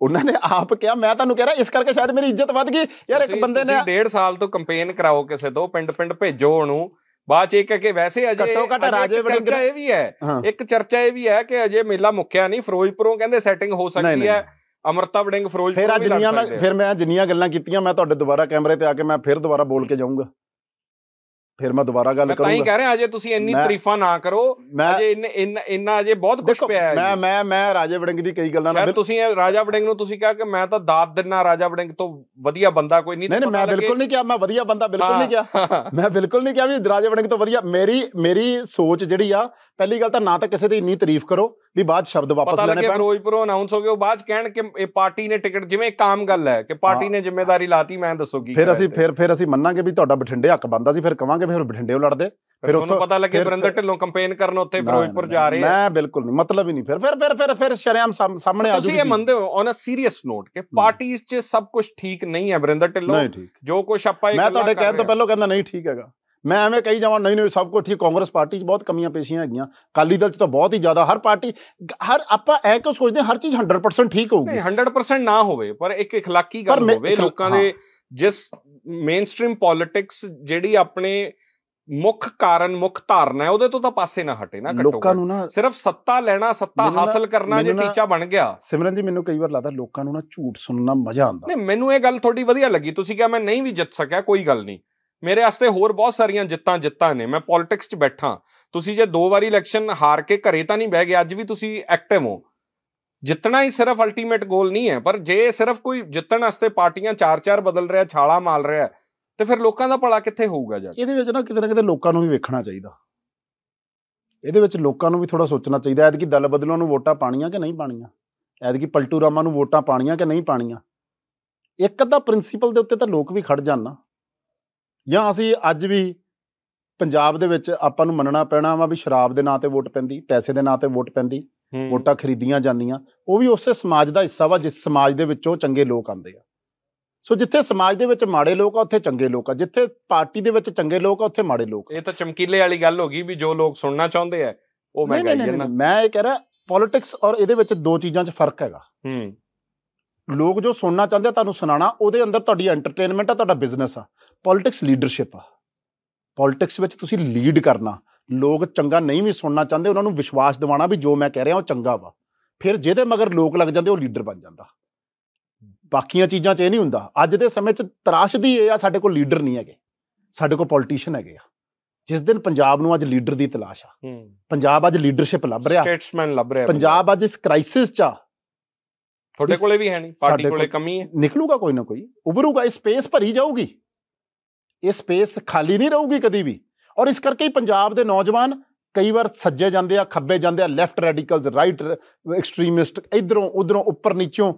ਉਹਨਾਂ ਨੇ ਆਪ ਕਿਹਾ ਮੈਂ ਤੁਹਾਨੂੰ ਕਹਿ ਰਿਹਾ ਇਸ ਕਰਕੇ ਸ਼ਾਇਦ ਮੇਰੀ ਇੱਜ਼ਤ ਵੱਧ ਗਈ ਯਾਰ ਇੱਕ ਬੰਦੇ ਨੇ 1.5 ਸਾਲ ਤੋਂ ਕੰਪੇਨ ਕਰਾਓ ਕਿਸੇ ਤੋਂ ਪਿੰਡ ਪਿੰਡ ਭੇਜੋ ਉਹਨੂੰ ਬਾਅਦ ਚ ਇਹ ਕਹਿ ਕੇ ਵੈਸੇ ਅਜੇ ਘੱਟੋ ਘੱਟ ਰਾਜੇ ਚਰਚਾ ਇਹ ਵੀ ਹੈ ਇੱਕ ਚਰਚਾ ਇਹ ਵੀ ਹੈ ਕਿ ਅਜੇ ਮੇਲਾ ਮੁੱਕਿਆ ਨਹੀਂ ਫਿਰੋਜ਼ਪੁਰੋਂ ਕਹਿੰਦੇ ਸੈਟਿੰਗ ਹੋ ਸਕਦੀ ਹੈ ਅਮਰਤਾ ਵੜਿੰਗ ਫਿਰੋਜ਼ਪੁਰ ਵੀ ਲੜ ਸਕਦੇ ਫਿਰ ਮੈਂ ਜਿੰਨੀਆਂ ਗੱਲਾਂ ਕੀਤੀਆਂ ਮੈਂ ਤੁਹਾਡੇ ਦੁਬਾਰਾ ਕੈਮਰੇ ਤੇ ਆ ਕੇ ਮੈਂ ਫਿਰ ਦੁਬਾਰਾ ਬੋਲ ਕੇ ਜਾਊਂਗਾ ਫਿਰ ਮੈਂ ਦੁਬਾਰਾ ਗੱਲ ਕਰੂੰਗਾ ਤਾਂ ਹੀ ਕਹਿ ਰਿਹਾ ਅਜੇ ਤੁਸੀਂ ਇੰਨੀ ਤਾਰੀਫਾਂ ਨਾ ਕਰੋ ਅਜੇ ਇੰਨਾ ਅਜੇ ਬਹੁਤ ਕੁਝ ਪਿਆ ਹੈ ਮੈਂ ਮੈਂ ਮੈਂ ਰਾਜਾ ਵੜਿੰਗ ਦੀ ਕਈ ਗੱਲਾਂ ਨਾਲ ਤੁਸੀਂ ਰਾਜਾ ਵੜਿੰਗ ਨੂੰ ਤੁਸੀਂ ਕਿਹਾ ਕਿ ਮੈਂ ਤਾਂ ਦਾਤ ਦਿੰਨਾ ਰਾਜਾ ਵੜਿੰਗ ਤੋਂ ਵਧੀਆ ਬੰਦਾ ਕੋਈ ਨਹੀਂ ਨਹੀਂ ਮੈਂ ਬਿਲਕੁਲ ਨਹੀਂ ਕਿਹਾ ਮੈਂ ਵਧੀਆ ਬੰਦਾ ਬਿਲਕੁਲ ਨਹੀਂ ਕਿਹਾ ਮੈਂ ਬਿਲਕੁਲ ਨਹੀਂ ਕਿਹਾ ਵੀ ਰਾਜਾ ਵੜਿੰਗ ਤੋਂ ਵਧੀਆ ਮੇਰੀ ਮੇਰੀ ਸੋਚ ਜਿਹੜੀ ਆ ਪਹਿਲੀ ਗੱਲ ਤਾਂ ਨਾ ਤਾਂ ਕਿਸੇ ਦੀ ਇੰਨੀ ਤਾਰੀਫ ਕਰੋ ਵੀ ਬਾਅਦ ਸ਼ਬਦ ਵਾਪਸ ਲੈਣੇ ਪੈਣ ਪਤਾ ਫਿਰੋਜ਼ਪੁਰ ਅਨਾਉਂਸ ਹੋ ਗਿਆ ਉਹ ਬਾਅਦ ਕਹਿਣ ਕਿ ਇਹ ਪਾਰਟੀ ਨੇ ਟਿਕਟ ਜਿਵੇਂ ਕਾਮ ਗੱਲ ਹੈ ਕਿ ਪਾਰਟੀ ਨੇ ਜ਼ਿੰਮੇਵਾਰੀ ਲਾਤੀ ਮੈਂ ਦੱਸੋ ਕੀ ਫਿਰ ਅਸੀਂ ਫਿਰ ਫਿਰ ਅਸੀਂ ਮੰਨਾਂਗੇ ਵੀ ਤੁਹਾਡਾ ਬਠਿੰਡੇ ਹੱਕ ਬੰਦਾ ਸੀ ਫਿਰ ਕਵਾਂਗੇ ਫਿਰ ਬਠਿੰਡੇ ਉਹ ਲੜਦੇ ਫਿਰ ਉੱਥੋਂ ਪਤਾ ਲੱਗੇ ਬਰਿੰਦਰ ਢਿੱਲੋਂ ਕੰਪੇਨ ਕਰਨ ਉੱਥੇ ਫਿਰੋਜ਼ਪੁਰ ਜਾ ਰਹੇ ਮੈਂ ਬਿਲਕੁਲ ਨਹੀਂ ਮਤਲਬ ਹੀ ਨਹੀਂ ਫਿਰ ਫਿਰ ਫਿਰ ਫਿਰ ਫਿਰ ਸ਼ਰਿਆਮ ਸਾਹਮਣੇ ਆ ਤੁਸੀਂ ਇਹ ਮੰਨਦੇ ਹੋ ਔਨ ਅ ਸੀਰੀਅਸ ਨੋਟ ਕਿ ਪਾਰਟੀਆਂ 'ਚ ਸਭ ਕੁਝ ਠੀਕ ਨਹੀਂ ਹੈ ਬਰਿੰਦਰ ਢਿੱਲੋਂ ਜੋ ਕੁਝ ਆਪਾਂ ਇਹ ਮੈਂ ਤੁਹਾਡੇ ਕਹਿਣ ਤੋਂ ਪਹਿਲਾਂ ਕਹਿੰਦਾ ਨਹੀਂ ਠੀਕ ਹੈਗਾ ਮੈਂ ਐਵੇਂ ਕਹੀ ਜਾਵਾਂ ਨਹੀਂ ਨਹੀਂ ਸਭ ਕੁਝ ਠੀਕ ਕਾਂਗਰਸ ਪਾਰਟੀ 'ਚ ਬਹੁਤ ਕਮੀਆਂ ਪੇਸ਼ੀਆਂ ਹੈਗੀਆਂ ਕਾਲੀ ਦਲ 'ਚ ਤਾਂ ਬਹੁਤ ਹੀ ਜ਼ਿਆਦਾ ਹਰ ਪਾਰਟੀ ਹਰ ਆਪਾਂ ਐ ਕਿਉਂ ਸੋਚਦੇ ਹਰ ਚੀਜ਼ 100% ਠੀਕ ਹੋਊਗੀ ਨਹੀਂ 100% ਨਾ ਹੋਵੇ ਪਰ ਇੱਕ اخلاقੀ ਗੱਲ ਹੋਵੇ ਲੋਕਾਂ ਦੇ ਜਿਸ ਮੇਨਸਟ੍ਰੀਮ ਪੋਲਿਟਿਕਸ ਜਿਹੜੀ ਆਪਣੇ ਮੁੱਖ ਕਾਰਨ ਮੁੱਖ ਧਾਰਨਾ ਹੈ ਉਹਦੇ ਤੋਂ ਤਾਂ ਪਾਸੇ ਨਾ ਹਟੇ ਨਾ ਘਟੋ ਲੋਕਾਂ ਨੂੰ ਨਾ ਸਿਰਫ ਸੱਤਾ ਲੈਣਾ ਸੱਤਾ ਹਾਸਲ ਕਰਨਾ ਜੇ ਟੀਚਾ ਬਣ ਗਿਆ ਸਿਮਰਨ ਜੀ ਮੈਨੂੰ ਕਈ ਵਾਰ ਲੱਗਦਾ ਲੋਕਾਂ ਨੂੰ ਨਾ ਝੂਠ ਸੁਣਨਾ ਮਜ਼ਾ ਆਉਂਦਾ ਨਹੀਂ ਮੈਨੂੰ ਇਹ ਗੱਲ ਤੁਹਾਡੀ ਵਧੀਆ ਲੱਗੀ ਤੁਸੀਂ ਕਿਹਾ ਮੈਂ ਨਹੀਂ ਵੀ ਜਿੱਤ ਸਕਿਆ ਕੋਈ ਗੱਲ ਨਹੀਂ ਮੇਰੇ ਵਾਸਤੇ ਹੋਰ ਬਹੁਤ ਸਾਰੀਆਂ ਜਿੱਤਾਂ ਜਿੱਤਾਂ ਨੇ ਮੈਂ ਪੋਲਿਟਿਕਸ 'ਚ ਬੈਠਾ ਤੁਸੀਂ ਜੇ ਦੋ ਵਾਰੀ ਇਲੈਕਸ਼ਨ ਹਾਰ ਕੇ ਘਰੇ ਤਾਂ ਨਹੀਂ ਬਹਿ ਗਏ ਅੱਜ ਵੀ ਤੁਸੀਂ ਐਕਟਿਵ ਹੋ ਜਿੱਤਣਾ ਹੀ ਸਿਰਫ ਅਲਟੀਮੇਟ ਗੋਲ ਨਹੀਂ ਹੈ ਪਰ ਜੇ ਸਿਰਫ ਕੋਈ ਜਿੱਤਣ ਵਾਸਤੇ ਪਾਰਟੀਆਂ ਚਾਰ-ਚਾਰ ਬਦਲ ਰਿਹਾ ਛਾਲਾ ਮਾਲ ਰਿਹਾ ਤੇ ਫਿਰ ਲੋਕਾਂ ਦਾ ਭਲਾ ਕਿੱਥੇ ਹੋਊਗਾ ਜੀ ਇਹਦੇ ਵਿੱਚ ਨਾ ਕਿਤੇ ਨਾ ਕਿਤੇ ਲੋਕਾਂ ਨੂੰ ਵੀ ਵੇਖਣਾ ਚਾਹੀਦਾ ਇਹਦੇ ਵਿੱਚ ਲੋਕਾਂ ਨੂੰ ਵੀ ਥੋੜਾ ਸੋਚਣਾ ਚਾਹੀਦਾ ਐਦ ਕਿ ਦਲ ਬਦਲੋਂ ਨੂੰ ਵੋਟਾਂ ਪਾਣੀਆਂ ਕਿ ਨਹੀਂ ਪਾਣੀਆਂ ਐਦ ਪਲਟੂ ਰਾਮਾ ਨੂੰ ਵੋਟਾਂ ਪਾਣੀਆਂ ਕਿ ਨਹੀਂ ਪਾਣੀਆਂ ਇੱਕ ਅੱਧਾ ਪ੍ਰਿੰਸੀਪਲ ਦੇ ਉੱਤੇ ਤਾਂ ਲੋਕ ਵੀ ਖੜ ਜਾਣ ਨਾ ਜਾਂ ਅਸੀਂ ਅੱਜ ਵੀ ਪੰਜਾਬ ਦੇ ਵਿੱਚ ਆਪਾਂ ਨੂੰ ਮੰਨਣਾ ਪੈਣਾ ਵਾ ਵੀ ਸ਼ਰਾਬ ਦੇ ਨਾਂ ਤੇ ਵੋਟ ਪੈਂਦੀ ਪੈਸੇ ਦੇ ਨਾਂ ਤੇ ਵੋਟ ਪੈਂਦੀ ਵੋਟਾਂ ਖਰੀਦੀਆਂ ਜਾਂਦੀਆਂ ਉਹ ਵੀ ਉਸੇ ਸਮਾਜ ਦਾ ਹਿੱਸਾ ਵਾ ਜਿਸ ਸਮਾਜ ਦੇ ਵਿੱਚੋਂ ਚੰਗੇ ਲੋਕ ਆਉਂਦੇ ਆ ਸੋ ਜਿੱਥੇ ਸਮਾਜ ਦੇ ਵਿੱਚ ਮਾੜੇ ਲੋਕ ਆ ਉੱਥੇ ਚੰਗੇ ਲੋਕ ਆ ਜਿੱਥੇ ਪਾਰਟੀ ਦੇ ਵਿੱਚ ਚੰਗੇ ਲੋਕ ਆ ਉੱਥੇ ਮਾੜੇ ਲੋਕ ਇਹ ਤਾਂ ਚਮਕੀਲੇ ਵਾਲੀ ਗੱਲ ਹੋ ਗਈ ਵੀ ਜੋ ਲੋਕ ਸੁਣਨਾ ਚਾਹੁੰਦੇ ਆ ਉਹ ਮੈਂ ਗਾਈ ਜਨਾ ਮੈਂ ਇਹ ਕਹਿ ਰਿਹਾ ਪੋਲਿਟਿਕਸ ਔਰ ਇਹਦੇ ਵਿੱਚ ਦੋ ਚੀਜ਼ਾਂ 'ਚ ਫਰਕ ਹੈਗਾ ਹੂੰ ਲੋਕ ਜੋ ਸੁਣਨਾ ਚਾਹੁੰਦੇ ਆ ਤੁਹਾਨੂੰ ਸੁਣਾਣਾ ਉਹਦੇ ਅੰਦਰ ਤੁਹਾਡੀ ਐਂਟਰਟੇਨਮੈਂਟ ਆ ਤੁਹਾਡਾ ਬਿਜ਼ਨਸ ਆ ਪੋਲਿਟਿਕਸ ਲੀਡਰਸ਼ਿਪ ਆ ਪੋਲਿਟਿਕਸ ਵਿੱਚ ਤੁਸੀਂ ਲੀਡ ਕਰਨਾ ਲੋਕ ਚੰਗਾ ਨਹੀਂ ਵੀ ਸੁਣਨਾ ਚਾਹੁੰਦੇ ਉਹਨਾਂ ਨੂੰ ਵਿਸ਼ਵਾਸ ਦਿਵਾਉਣਾ ਵੀ ਜੋ ਮੈਂ ਕਹਿ ਰਿਹਾ ਉਹ ਚੰਗਾ ਵਾ ਫਿਰ ਜਿਹਦੇ ਮਗਰ ਲੋਕ ਲੱਗ ਜਾਂਦੇ ਉਹ ਲੀਡਰ ਬਣ ਜਾਂਦਾ ਬਾਕੀਆਂ ਚੀਜ਼ਾਂ 'ਚ ਇਹ ਨਹੀਂ ਹੁੰਦਾ ਅੱਜ ਦੇ ਸਮੇਂ 'ਚ ਤਰਾਸ਼ਦੀ ਇਹ ਆ ਸਾਡੇ ਕੋਲ ਲੀਡਰ ਨਹੀਂ ਹੈਗੇ ਸਾਡੇ ਕੋਲ ਪੋਲਿਟਿਸ਼ੀਅਨ ਹੈਗੇ ਆ ਜਿਸ ਦਿਨ ਪੰਜਾਬ ਨੂੰ ਅੱਜ ਲੀਡਰ ਦੀ ਤਲਾਸ਼ ਆ ਪੰਜਾਬ ਅੱਜ ਲੀਡਰਸ਼ਿਪ ਲੱਭ ਰਿਹਾ ਸਟੇਟਸਮੈਨ ਲੱਭ ਰਿਹਾ ਪੰਜਾਬ ਅੱਜ ਇਸ ਕ੍ਰਾਈਸਿਸ 'ਚ ਆ ਤੁਹਾਡੇ ਕੋਲੇ ਵੀ ਹੈ ਨਹੀਂ ਪਾਰਟੀ ਕੋਲੇ ਕਮੀ ਹੈ ਨਿਕਲੂਗਾ ਕੋਈ ਨਾ ਕੋਈ ਉਭਰੂਗਾ ਇਸ ਸਪੇਸ ਭਰੀ ਜਾਊਗੀ ਇਹ ਸਪੇਸ ਖਾਲੀ ਨਹੀਂ ਰਹੂਗੀ ਕਦੀ ਵੀ ਔਰ ਇਸ ਕਰਕੇ ਹੀ ਪੰਜਾਬ ਦੇ ਨੌਜਵਾਨ ਕਈ ਵਾਰ ਸੱਜੇ ਜਾਂਦੇ ਆ ਖੱਬੇ ਜਾਂਦੇ ਆ ਲੈਫਟ ਰੈਡੀਕਲਸ ਰਾਈਟ ਐਕਸਟ੍ਰੀਮਿਸਟ ਇਧਰੋਂ ਉਧਰੋਂ ਉੱਪਰ ਨੀਚੋਂ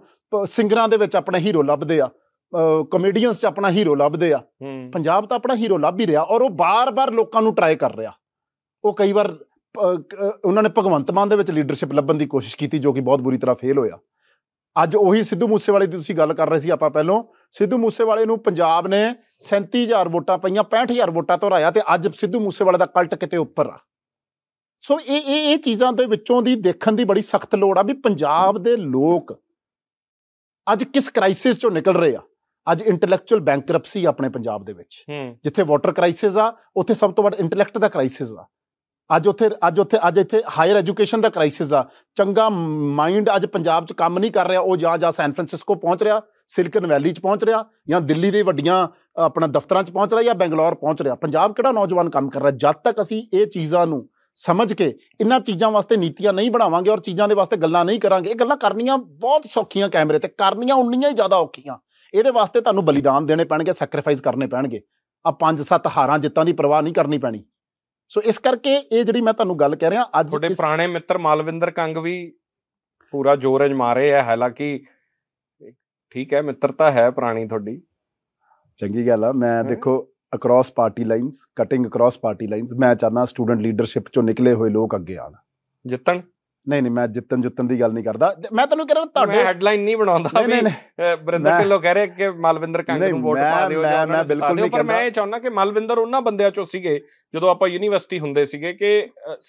ਸਿੰਗਰਾਂ ਦੇ ਵਿੱਚ ਆਪਣਾ ਹੀਰੋ ਲੱਭਦੇ ਆ ਕਮੇਡੀਅਨਸ 'ਚ ਆਪਣਾ ਹੀਰੋ ਲੱਭਦੇ ਆ ਪੰਜਾਬ ਤਾਂ ਆਪਣਾ ਹੀਰੋ ਲੱਭ ਹੀ ਰਿਹਾ ਔਰ ਉਹ ਬਾਰ-ਬਾਰ ਲੋਕਾਂ ਨੂੰ ਟਰਾਈ ਕਰ ਰਿਹਾ ਉਹ ਕਈ ਵਾਰ ਉਹਨਾਂ ਨੇ ਭਗਵੰਤ ਮਾਨ ਦੇ ਵਿੱਚ ਲੀਡਰਸ਼ਿਪ ਲੱਭਣ ਦੀ ਕੋਸ਼ਿਸ਼ ਕੀਤੀ ਜੋ ਕਿ ਬਹੁਤ ਬੁਰੀ ਤਰ੍ਹਾਂ ਫੇਲ ਹੋਇਆ ਅੱਜ ਉਹੀ ਸਿੱਧੂ ਮੂਸੇਵਾਲੇ ਦੀ ਤੁਸੀਂ ਗੱਲ ਕਰ ਰਹੇ ਸੀ ਆਪਾਂ ਪਹਿਲਾਂ ਸਿੱਧੂ ਮੂਸੇਵਾਲੇ ਨੂੰ ਪੰਜਾਬ ਨੇ 37000 ਵੋਟਾਂ ਪਈਆਂ 65000 ਵੋਟਾਂ ਤੋਂ ਹਰਾਇਆ ਤੇ ਅੱਜ ਸਿੱਧੂ ਮੂਸੇਵਾਲੇ ਦਾ ਕਲਟ ਕਿਤੇ ਉੱਪਰ ਆ ਸੋ ਇਹ ਇਹ ਇਹ ਚੀਜ਼ਾਂ ਦੇ ਵਿੱਚੋਂ ਦੀ ਦੇਖਣ ਦੀ ਬੜੀ ਸਖਤ ਲੋੜ ਆ ਵੀ ਪੰਜਾਬ ਦੇ ਲੋਕ ਅੱਜ ਕਿਸ ਕ੍ਰਾਈਸਿਸ ਚੋਂ ਨਿਕਲ ਰਹੇ ਆ ਅੱਜ ਇੰਟੈਲੈਕਚੁਅਲ ਬੈਂਕਰਪਸੀ ਆਪਣੇ ਪੰਜਾਬ ਦੇ ਵਿੱਚ ਜਿੱਥੇ ਵਾਟਰ ਕ੍ਰਾਈਸਿਸ ਆ ਉੱਥੇ ਸਭ ਤੋਂ ਵੱਡਾ ਇੰਟੈਲੈਕਟ ਦਾ ਕ੍ਰਾਈਸਿਸ ਆ ਅੱਜ ਉੱਥੇ ਅੱਜ ਉੱਥੇ ਅੱਜ ਇੱਥੇ ਹਾਇਰ ਐਜੂਕੇਸ਼ਨ ਦਾ ਕ੍ਰਾਈਸਿਸ ਆ ਚੰਗਾ ਮਾਈਂਡ ਅੱਜ ਪੰਜਾਬ 'ਚ ਕੰਮ ਨਹੀਂ ਕਰ ਰਿਹਾ ਉਹ ਜਾਂ ਜਾਂ ਸੈਨ ਫਰਾਂਸਿਸਕੋ ਪਹੁੰਚ ਰਿਹਾ ਸਿਲਕਨ ਵੈਲੀ 'ਚ ਪਹੁੰਚ ਰਿਹਾ ਜਾਂ ਦਿੱਲੀ ਦੇ ਵੱਡੀਆਂ ਆਪਣਾ ਦਫ਼ਤਰਾਂ 'ਚ ਪਹੁੰਚ ਰਿਹਾ ਜਾਂ ਬੈਂਗਲੌਰ ਪਹੁੰਚ ਰਿਹਾ ਪੰਜਾਬ ਕਿਹੜਾ ਨੌਜਵਾਨ ਕੰਮ ਕਰ ਰਿਹਾ ਜਦ ਤੱਕ ਅਸੀਂ ਇਹ ਚੀਜ਼ਾਂ ਨੂੰ ਸਮਝ ਕੇ ਇਹਨਾਂ ਚੀਜ਼ਾਂ ਵਾਸਤੇ ਨੀਤੀਆਂ ਨਹੀਂ ਬਣਾਵਾਂਗੇ ਔਰ ਚੀਜ਼ਾਂ ਦੇ ਵਾਸਤੇ ਗੱਲਾਂ ਨਹੀਂ ਕਰਾਂਗੇ ਇਹ ਗੱਲਾਂ ਕਰਨੀਆਂ ਬਹੁਤ ਸੌਖੀਆਂ ਕੈਮਰੇ ਤੇ ਕਰਨੀਆਂ ਉਨੀਆਂ ਹੀ ਜ਼ਿਆਦਾ ਔਖੀਆਂ ਇਹਦੇ ਵਾਸਤੇ ਤੁਹਾਨੂੰ ਬਲੀਦਾਨ ਦੇਣੇ ਪੈਣਗੇ ਸੈਕਰੀਫਾਈਸ ਕਰਨੇ ਪੈਣਗੇ ਆ ਪੰਜ ਸੱਤ ਹਾਰਾਂ ਜਿੱਤਾਂ ਦੀ ਪਰਵਾਹ ਨਹੀਂ ਕਰਨੀ ਪੈਣੀ ਸੋ ਇਸ ਕਰਕੇ ਇਹ ਜਿਹੜੀ ਮੈਂ ਤੁਹਾਨੂੰ ਗੱਲ ਕਹਿ ਰਿਹਾ ਅੱਜ ਤੁਹਾਡੇ ਪੁਰਾਣੇ ਮਿੱਤਰ ਮਾਲਵਿੰਦਰ ਕੰਗ ਵੀ ਪੂਰਾ ਜ਼ੋਰ ਅਜਮਾ ਰਹੇ ਆ ਹਾਲਾਂਕਿ ਠੀਕ ਹੈ ਮਿੱਤਰਤਾ ਹੈ ਪੁਰਾਣੀ ਤੁਹਾਡੀ ਚੰਗੀ ਗੱਲ ਆ ਮੈਂ ਦੇਖੋ across party lines cutting across party lines ਮੈਂ ਚਾਹਨਾ ਸਟੂਡੈਂਟ ਲੀਡਰਸ਼ਿਪ ਚੋਂ ਨਿਕਲੇ ਹੋਏ ਲੋਕ ਅੱਗੇ ਆਣ ਜਿੱਤਣ ਨਹੀਂ ਨਹੀਂ ਮੈਂ ਜਿੱਤਨ ਜੁੱਤਨ ਦੀ ਗੱਲ ਨਹੀਂ ਕਰਦਾ ਮੈਂ ਤੈਨੂੰ ਕਹਿ ਰਿਹਾ ਤੁਹਾਡੇ ਹੈਡਲਾਈਨ ਨਹੀਂ ਬਣਾਉਂਦਾ ਵੀ ਬਰਿੰਦਰ ਢਿੱਲੋਂ ਕਹਿ ਰਿਹਾ ਕਿ ਮਲਵਿੰਦਰ ਕੰਗ ਨੂੰ ਵੋਟ ਪਾ ਦਿਓ ਜਾਂ ਮੈਂ ਬਿਲਕੁਲ ਨਹੀਂ ਪਰ ਮੈਂ ਇਹ ਚਾਹੁੰਦਾ ਕਿ ਮਲਵਿੰਦਰ ਉਹਨਾਂ ਬੰਦਿਆਂ ਚੋਂ ਸੀਗੇ ਜਦੋਂ ਆਪਾਂ ਯੂਨੀਵਰਸਿਟੀ ਹੁੰਦੇ ਸੀਗੇ ਕਿ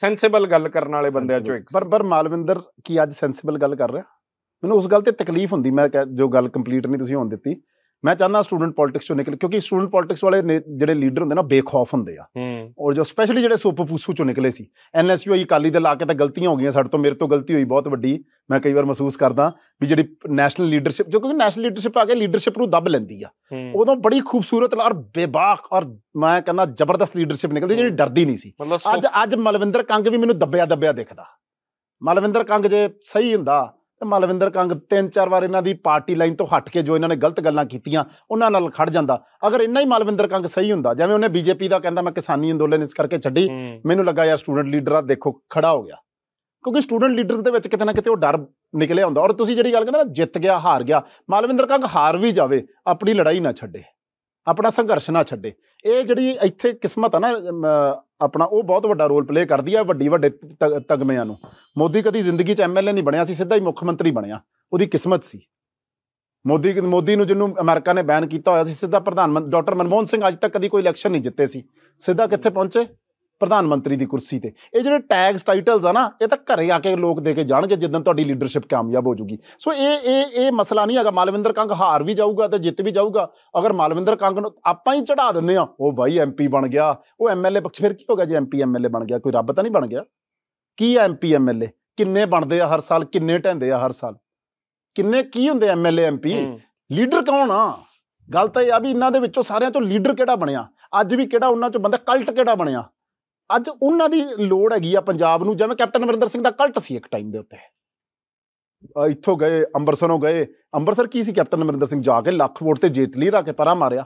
ਸੈਂਸੇਬਲ ਗੱਲ ਕਰਨ ਵਾਲੇ ਬੰਦਿਆਂ ਚੋਂ ਇੱਕ ਪਰ ਪਰ ਮਲਵਿੰਦਰ ਕੀ ਅੱਜ ਸੈਂਸੇਬਲ ਗੱਲ ਕਰ ਰਿਹਾ ਮੈਨੂੰ ਉਸ ਗੱਲ ਤੇ ਤਕਲੀਫ ਹੁੰਦੀ ਮੈਂ ਜੋ ਗੱਲ ਕੰਪਲੀਟ ਨਹੀਂ ਤੁਸੀਂ ਹੋਣ ਦਿੱਤੀ ਮੈਂ ਚਾਹੁੰਦਾ ਸਟੂਡੈਂਟ ਪੋਲਿਟਿਕਸ ਚੋਂ ਨਿਕਲ ਕਿਉਂਕਿ ਸਟੂਡੈਂਟ ਪੋਲਿਟਿਕਸ ਵਾਲੇ ਜਿਹੜੇ ਲੀਡਰ ਹੁੰਦੇ ਨਾ ਬੇਖੌਫ ਹੁੰਦੇ ਆ ਔਰ ਜੋ ਸਪੈਸ਼ਲੀ ਜਿਹੜੇ ਸੋਪਪੂਸੂ ਚੋਂ ਨਿਕਲੇ ਸੀ ਆਈ ਕਾਲੀ ਦੇ ਲਾ ਕੇ ਤਾਂ ਗਲਤੀਆਂ ਹੋ ਗਈਆਂ ਸਾਡੇ ਤੋਂ ਮੇਰੇ ਤੋਂ ਗਲਤੀ ਹੋਈ ਬਹੁਤ ਵੱਡੀ ਮੈਂ ਕਈ ਵਾਰ ਮਹਿਸੂਸ ਕਰਦਾ ਵੀ ਜਿਹੜੀ ਨੈਸ਼ਨਲ ਲੀਡਰਸ਼ਿਪ ਜੋ ਕਿਉਂਕਿ ਨੈਸ਼ਨਲ ਲੀਡਰਸ਼ਿਪ ਆ ਕੇ ਲੀਡਰਸ਼ਿਪ ਨੂੰ ਦੱਬ ਲੈਂਦੀ ਆ ਉਦੋਂ ਬੜੀ ਖੂਬਸੂਰਤ ਔਰ ਬੇਬਾਕ ਔਰ ਮੈਂ ਕਹਿੰਦਾ ਜ਼ਬਰਦਸਤ ਲੀਡਰਸ਼ਿਪ ਨਿਕਲਦੀ ਜਿਹੜੀ ਡਰਦੀ ਨਹੀਂ ਸੀ ਅੱਜ ਅੱਜ ਮਲਵਿੰਦਰ ਕੰਗ ਵੀ ਮੈਨੂੰ ਦੱਬਿਆ ਦੱਬਿਆ ਦਿਖਦਾ ਮਲਵਿੰਦਰ ਕੰਗ ਜੇ ਸਹੀ ਹੁੰਦਾ ਤੇ ਮਲਵਿੰਦਰ ਕੰਗ ਤਿੰਨ ਚਾਰ ਵਾਰ ਇਹਨਾਂ ਦੀ ਪਾਰਟੀ ਲਾਈਨ ਤੋਂ ਹਟ ਕੇ ਜੋ ਇਹਨਾਂ ਨੇ ਗਲਤ ਗੱਲਾਂ ਕੀਤੀਆਂ ਉਹਨਾਂ ਨਾਲ ਖੜ ਜਾਂਦਾ ਅਗਰ ਇੰਨਾ ਹੀ ਮਲਵਿੰਦਰ ਕੰਗ ਸਹੀ ਹੁੰਦਾ ਜਿਵੇਂ ਉਹਨੇ ਬੀਜੇਪੀ ਦਾ ਕਹਿੰਦਾ ਮੈਂ ਕਿਸਾਨੀ ਅੰਦੋਲਨ ਇਸ ਕਰਕੇ ਛੱਡੀ ਮੈਨੂੰ ਲੱਗਾ ਯਾਰ ਸਟੂਡੈਂਟ ਲੀਡਰ ਆ ਦੇਖੋ ਖੜਾ ਹੋ ਗਿਆ ਕਿਉਂਕਿ ਸਟੂਡੈਂਟ ਲੀਡਰਸ ਦੇ ਵਿੱਚ ਕਿਤੇ ਨਾ ਕਿਤੇ ਉਹ ਡਰ ਨਿਕਲਿਆ ਹੁੰਦਾ ਔਰ ਤੁਸੀਂ ਜਿਹੜੀ ਗੱਲ ਕਹਿੰਦੇ ਨਾ ਜਿੱਤ ਗਿਆ ਹਾਰ ਗਿਆ ਮਲਵਿੰਦਰ ਕੰਗ ਹਾਰ ਵੀ ਜਾਵੇ ਆਪਣੀ ਲੜਾਈ ਨਾ ਛੱਡੇ ਆਪਣਾ ਸੰਘਰਸ਼ ਨਾ ਛੱਡੇ ਇਹ ਜਿਹੜੀ ਇੱਥੇ ਕਿਸਮਤ ਆ ਨਾ ਆਪਣਾ ਉਹ ਬਹੁਤ ਵੱਡਾ ਰੋਲ ਪਲੇ ਕਰਦੀ ਆ ਵੱਡੀ ਵੱਡੇ ਤਗਮਿਆਂ ਨੂੰ ਮੋਦੀ ਕਦੀ ਜ਼ਿੰਦਗੀ 'ਚ ਐਮਐਲਏ ਨਹੀਂ ਬਣਿਆ ਸੀ ਸਿੱਧਾ ਹੀ ਮੁੱਖ ਮੰਤਰੀ ਬਣਿਆ ਉਹਦੀ ਕਿਸਮਤ ਸੀ ਮੋਦੀ ਮੋਦੀ ਨੂੰ ਜਿਹਨੂੰ ਅਮਰੀਕਾ ਨੇ ਬੈਨ ਕੀਤਾ ਹੋਇਆ ਸੀ ਸਿੱਧਾ ਪ੍ਰਧਾਨ ਮੰਤਰੀ ਡਾਕਟਰ ਮਨਮੋਹਨ ਸਿੰਘ ਅੱਜ ਤੱਕ ਕਦੀ ਕੋਈ ਇਲੈਕਸ਼ਨ ਨਹੀਂ ਜਿੱਤੇ ਸੀ ਸਿੱਧਾ ਕਿੱਥੇ ਪਹੁੰਚੇ ਪ੍ਰਧਾਨ ਮੰਤਰੀ ਦੀ ਕੁਰਸੀ ਤੇ ਇਹ ਜਿਹੜੇ ਟੈਗਸ ਟਾਈਟਲਸ ਆ ਨਾ ਇਹ ਤਾਂ ਘਰੇ ਆ ਕੇ ਲੋਕ ਦੇ ਕੇ ਜਾਣਗੇ ਜਦੋਂ ਤੁਹਾਡੀ ਲੀਡਰਸ਼ਿਪ ਕਾਮਯਾਬ ਹੋ ਜੂਗੀ ਸੋ ਇਹ ਇਹ ਇਹ ਮਸਲਾ ਨਹੀਂ ਹੈਗਾ ਮਾਲਵਿੰਦਰ ਕੰਗ ਹਾਰ ਵੀ ਜਾਊਗਾ ਤੇ ਜਿੱਤ ਵੀ ਜਾਊਗਾ ਅਗਰ ਮਾਲਵਿੰਦਰ ਕੰਗ ਨੂੰ ਆਪਾਂ ਹੀ ਚੜਾ ਦਿੰਦੇ ਆ ਉਹ ਬਾਈ ਐਮਪੀ ਬਣ ਗਿਆ ਉਹ ਐਮਐਲਏ ਪੱਖ ਫਿਰ ਕੀ ਹੋਗਾ ਜੇ ਐਮਪੀ ਐਮਐਲਏ ਬਣ ਗਿਆ ਕੋਈ ਰੱਬ ਤਾਂ ਨਹੀਂ ਬਣ ਗਿਆ ਕੀ ਐਮਪੀ ਐਮਐਲਏ ਕਿੰਨੇ ਬਣਦੇ ਆ ਹਰ ਸਾਲ ਕਿੰਨੇ ਟੈਂਦੇ ਆ ਹਰ ਸਾਲ ਕਿੰਨੇ ਕੀ ਹੁੰਦੇ ਐਮਐਲਏ ਐਮਪੀ ਲੀਡਰ ਕੌਣ ਆ ਗੱਲ ਤਾਂ ਇਹ ਆ ਵੀ ਇਹਨਾਂ ਦੇ ਵਿੱਚੋਂ ਸਾਰਿਆਂ ਚੋਂ ਲੀਡਰ ਕਿਹੜਾ ਬਣਿਆ ਅੱਜ ਵੀ ਕਿਹੜਾ ਉਹਨਾਂ ਚੋਂ ਬੰਦਾ ਕਲਟ ਕਿਹੜਾ ਬਣਿਆ ਅੱਜ ਉਹਨਾਂ ਦੀ ਲੋੜ ਹੈਗੀ ਆ ਪੰਜਾਬ ਨੂੰ ਜਿਵੇਂ ਕੈਪਟਨ ਅਮਰਿੰਦਰ ਸਿੰਘ ਦਾ ਕਲਟ ਸੀ ਇੱਕ ਟਾਈਮ ਦੇ ਉੱਤੇ ਇੱਥੋਂ ਗਏ ਅੰਮ੍ਰਿਤਸਰੋਂ ਗਏ ਅੰਮ੍ਰਿਤਸਰ ਕੀ ਸੀ ਕੈਪਟਨ ਅਮਰਿੰਦਰ ਸਿੰਘ ਜਾ ਕੇ ਲੱਖ ਵੋਟ ਤੇ ਜੇਤ ਲਈ ਰਾ ਕੇ ਪਰਾ ਮਾਰਿਆ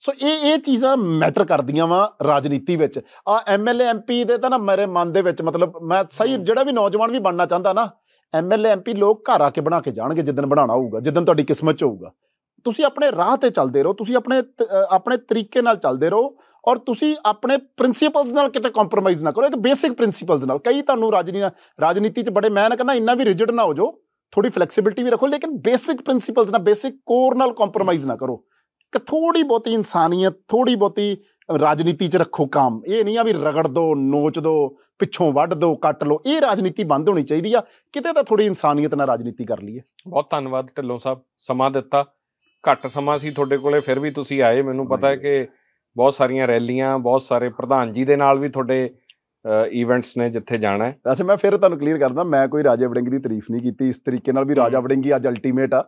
ਸੋ ਇਹ ਇਹ ਚੀਜ਼ਾਂ ਮੈਟਰ ਕਰਦੀਆਂ ਵਾ ਰਾਜਨੀਤੀ ਵਿੱਚ ਆ ਐਮਐਲਏ ਐਮਪੀ ਦੇ ਤਾਂ ਨਾ ਮੇਰੇ ਮਨ ਦੇ ਵਿੱਚ ਮਤਲਬ ਮੈਂ ਸਹੀ ਜਿਹੜਾ ਵੀ ਨੌਜਵਾਨ ਵੀ ਬਣਨਾ ਚਾਹੁੰਦਾ ਨਾ ਐਮਐਲਏ ਐਮਪੀ ਲੋਕ ਘਰ ਆ ਕੇ ਬਣਾ ਕੇ ਜਾਣਗੇ ਜਿੱਦਨ ਬਣਾਉਣਾ ਹੋਊਗਾ ਜਿੱਦਨ ਤੁਹਾਡੀ ਕਿਸਮਤ ਚ ਹੋਊਗਾ ਤੁਸੀਂ ਆਪਣੇ ਰਾਹ ਤੇ ਚੱਲਦੇ ਰਹੋ ਤੁਸੀਂ ਆਪਣੇ ਆਪਣੇ ਤਰੀਕੇ ਨਾਲ ਚੱਲਦੇ ਰਹੋ ਔਰ ਤੁਸੀਂ ਆਪਣੇ ਪ੍ਰਿੰਸੀਪਲਸ ਨਾਲ ਕਿਤੇ ਕੰਪਰੋਮਾਈਜ਼ ਨਾ ਕਰੋ ਇੱਕ ਬੇਸਿਕ ਪ੍ਰਿੰਸੀਪਲਸ ਨਾਲ ਕਈ ਤੁਹਾਨੂੰ ਰਾਜਨੀਤੀ ਚ ਬੜੇ ਮੈਂ ਨਾ ਕਹਿੰਦਾ ਇੰਨਾ ਵੀ ਰਿਜਿਡ ਨਾ ਹੋ ਜਾਓ ਥੋੜੀ ਫਲੈਕਸੀਬਿਲਟੀ ਵੀ ਰੱਖੋ ਲੇਕਿਨ ਬੇਸਿਕ ਪ੍ਰਿੰਸੀਪਲਸ ਨਾਲ ਬੇਸਿਕ ਕੋਰ ਨਾਲ ਕੰਪਰੋਮਾਈਜ਼ ਨਾ ਕਰੋ ਕਿ ਥੋੜੀ ਬਹੁਤੀ ਇਨਸਾਨੀਅਤ ਥੋੜੀ ਬਹੁਤੀ ਰਾਜਨੀਤੀ 'ਚ ਰੱਖੋ ਕੰਮ ਇਹ ਨਹੀਂ ਆ ਵੀ ਰਗੜ ਦੋ ਨੋਚ ਦੋ ਪਿੱਛੋਂ ਵੱਢ ਦੋ ਕੱਟ ਲੋ ਇਹ ਰਾਜਨੀਤੀ ਬੰਦ ਹੋਣੀ ਚਾਹੀਦੀ ਆ ਕਿਤੇ ਤਾਂ ਥੋੜੀ ਇਨਸਾਨੀਅਤ ਨਾਲ ਰਾਜਨੀਤੀ ਕਰ ਲਈਏ ਬਹੁਤ ਧੰਨਵਾਦ ਢਿੱਲੋਂ ਸਾਹਿਬ ਸਮਾਂ ਦਿੱਤਾ ਘੱਟ ਸਮਾਂ ਸੀ ਤੁਹਾਡੇ ਕੋਲੇ ਫਿਰ ਵੀ ਤੁਸੀਂ ਆਏ ਮੈਨੂੰ ਪਤਾ ਹੈ ਕਿ ਬਹੁਤ ਸਾਰੀਆਂ ਰੈਲੀਆਂ ਬਹੁਤ ਸਾਰੇ ਪ੍ਰਧਾਨ ਜੀ ਦੇ ਨਾਲ ਵੀ ਤੁਹਾਡੇ ਇਵੈਂਟਸ ਨੇ ਜਿੱਥੇ ਜਾਣਾ ਹੈ ਅੱਛਾ ਮੈਂ ਫਿਰ ਤੁਹਾਨੂੰ ਕਲੀਅਰ ਕਰਦਾ ਮੈਂ ਕੋਈ ਰਾਜਾ ਵੜਿੰਗ ਦੀ ਤਾਰੀਫ ਨਹੀਂ ਕੀਤੀ ਇਸ ਤਰੀਕੇ ਨਾਲ ਵੀ ਰਾਜਾ ਵੜਿੰਗ ਅੱਜ ਅਲਟੀਮੇਟ ਆ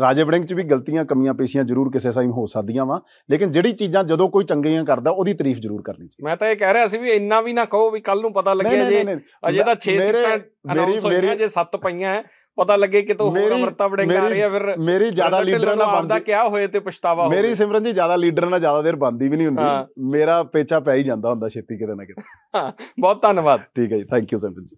ਰਾਜੇ ਵੜਿੰਗ 'ਚ ਵੀ ਗਲਤੀਆਂ ਕਮੀਆਂ ਪੇਸ਼ੀਆਂ ਜ਼ਰੂਰ ਕਿਸੇ ਸਾਈਂ ਹੋ ਸਕਦੀਆਂ ਵਾ ਲੇਕਿਨ ਜਿਹੜੀ ਚੀਜ਼ਾਂ ਜਦੋਂ ਕੋਈ ਚੰਗੀਆਂ ਕਰਦਾ ਉਹਦੀ ਤਾਰੀਫ ਜ਼ਰੂਰ ਕਰਨੀ ਚਾਹੀਦੀ ਮੈਂ ਤਾਂ ਇਹ ਕਹਿ ਰਿਹਾ ਸੀ ਵੀ ਇੰਨਾ ਵੀ ਨਾ ਕਹੋ ਵੀ ਕੱਲ ਨੂੰ ਪਤਾ ਲੱਗਿਆ ਜੇ ਅਜੇ ਤਾਂ 6 ਸਿੱਟਾਂ ਅਨਾਉਂਸ ਜੇ 7 ਪਈਆਂ ਹੈ ਪਤਾ ਲੱਗੇ ਕਿ ਤੋ ਹੋਰ ਅਮਰਤਾ ਵੜਿੰਗ ਆ ਰਹੀ ਹੈ ਫਿਰ ਮੇਰੀ ਜ਼ਿਆਦਾ ਲੀਡਰਾਂ ਨਾਲ ਬੰਦਾ ਕਿਹਾ ਹੋਏ ਤੇ ਪਛਤਾਵਾ ਹੋਵੇ ਮੇਰੀ ਸਿਮਰਨ ਜੀ ਜ਼ਿਆਦਾ ਲੀਡਰ ਨਾਲ ਜ਼ਿਆਦਾ ਦੇਰ ਬੰਦੀ ਵੀ ਨਹੀਂ ਹੁੰਦੀ ਮੇਰਾ ਪੇਚਾ ਪੈ ਹੀ ਜਾਂਦਾ ਹੁੰਦਾ ਛੇਤੀ ਕਿਤੇ ਨਾ ਕਿਤੇ ਬਹੁਤ ਧੰਨਵਾਦ ਠੀਕ ਹੈ ਜੀ ਥੈਂਕ ਯੂ ਸਿਮਰਨ ਜੀ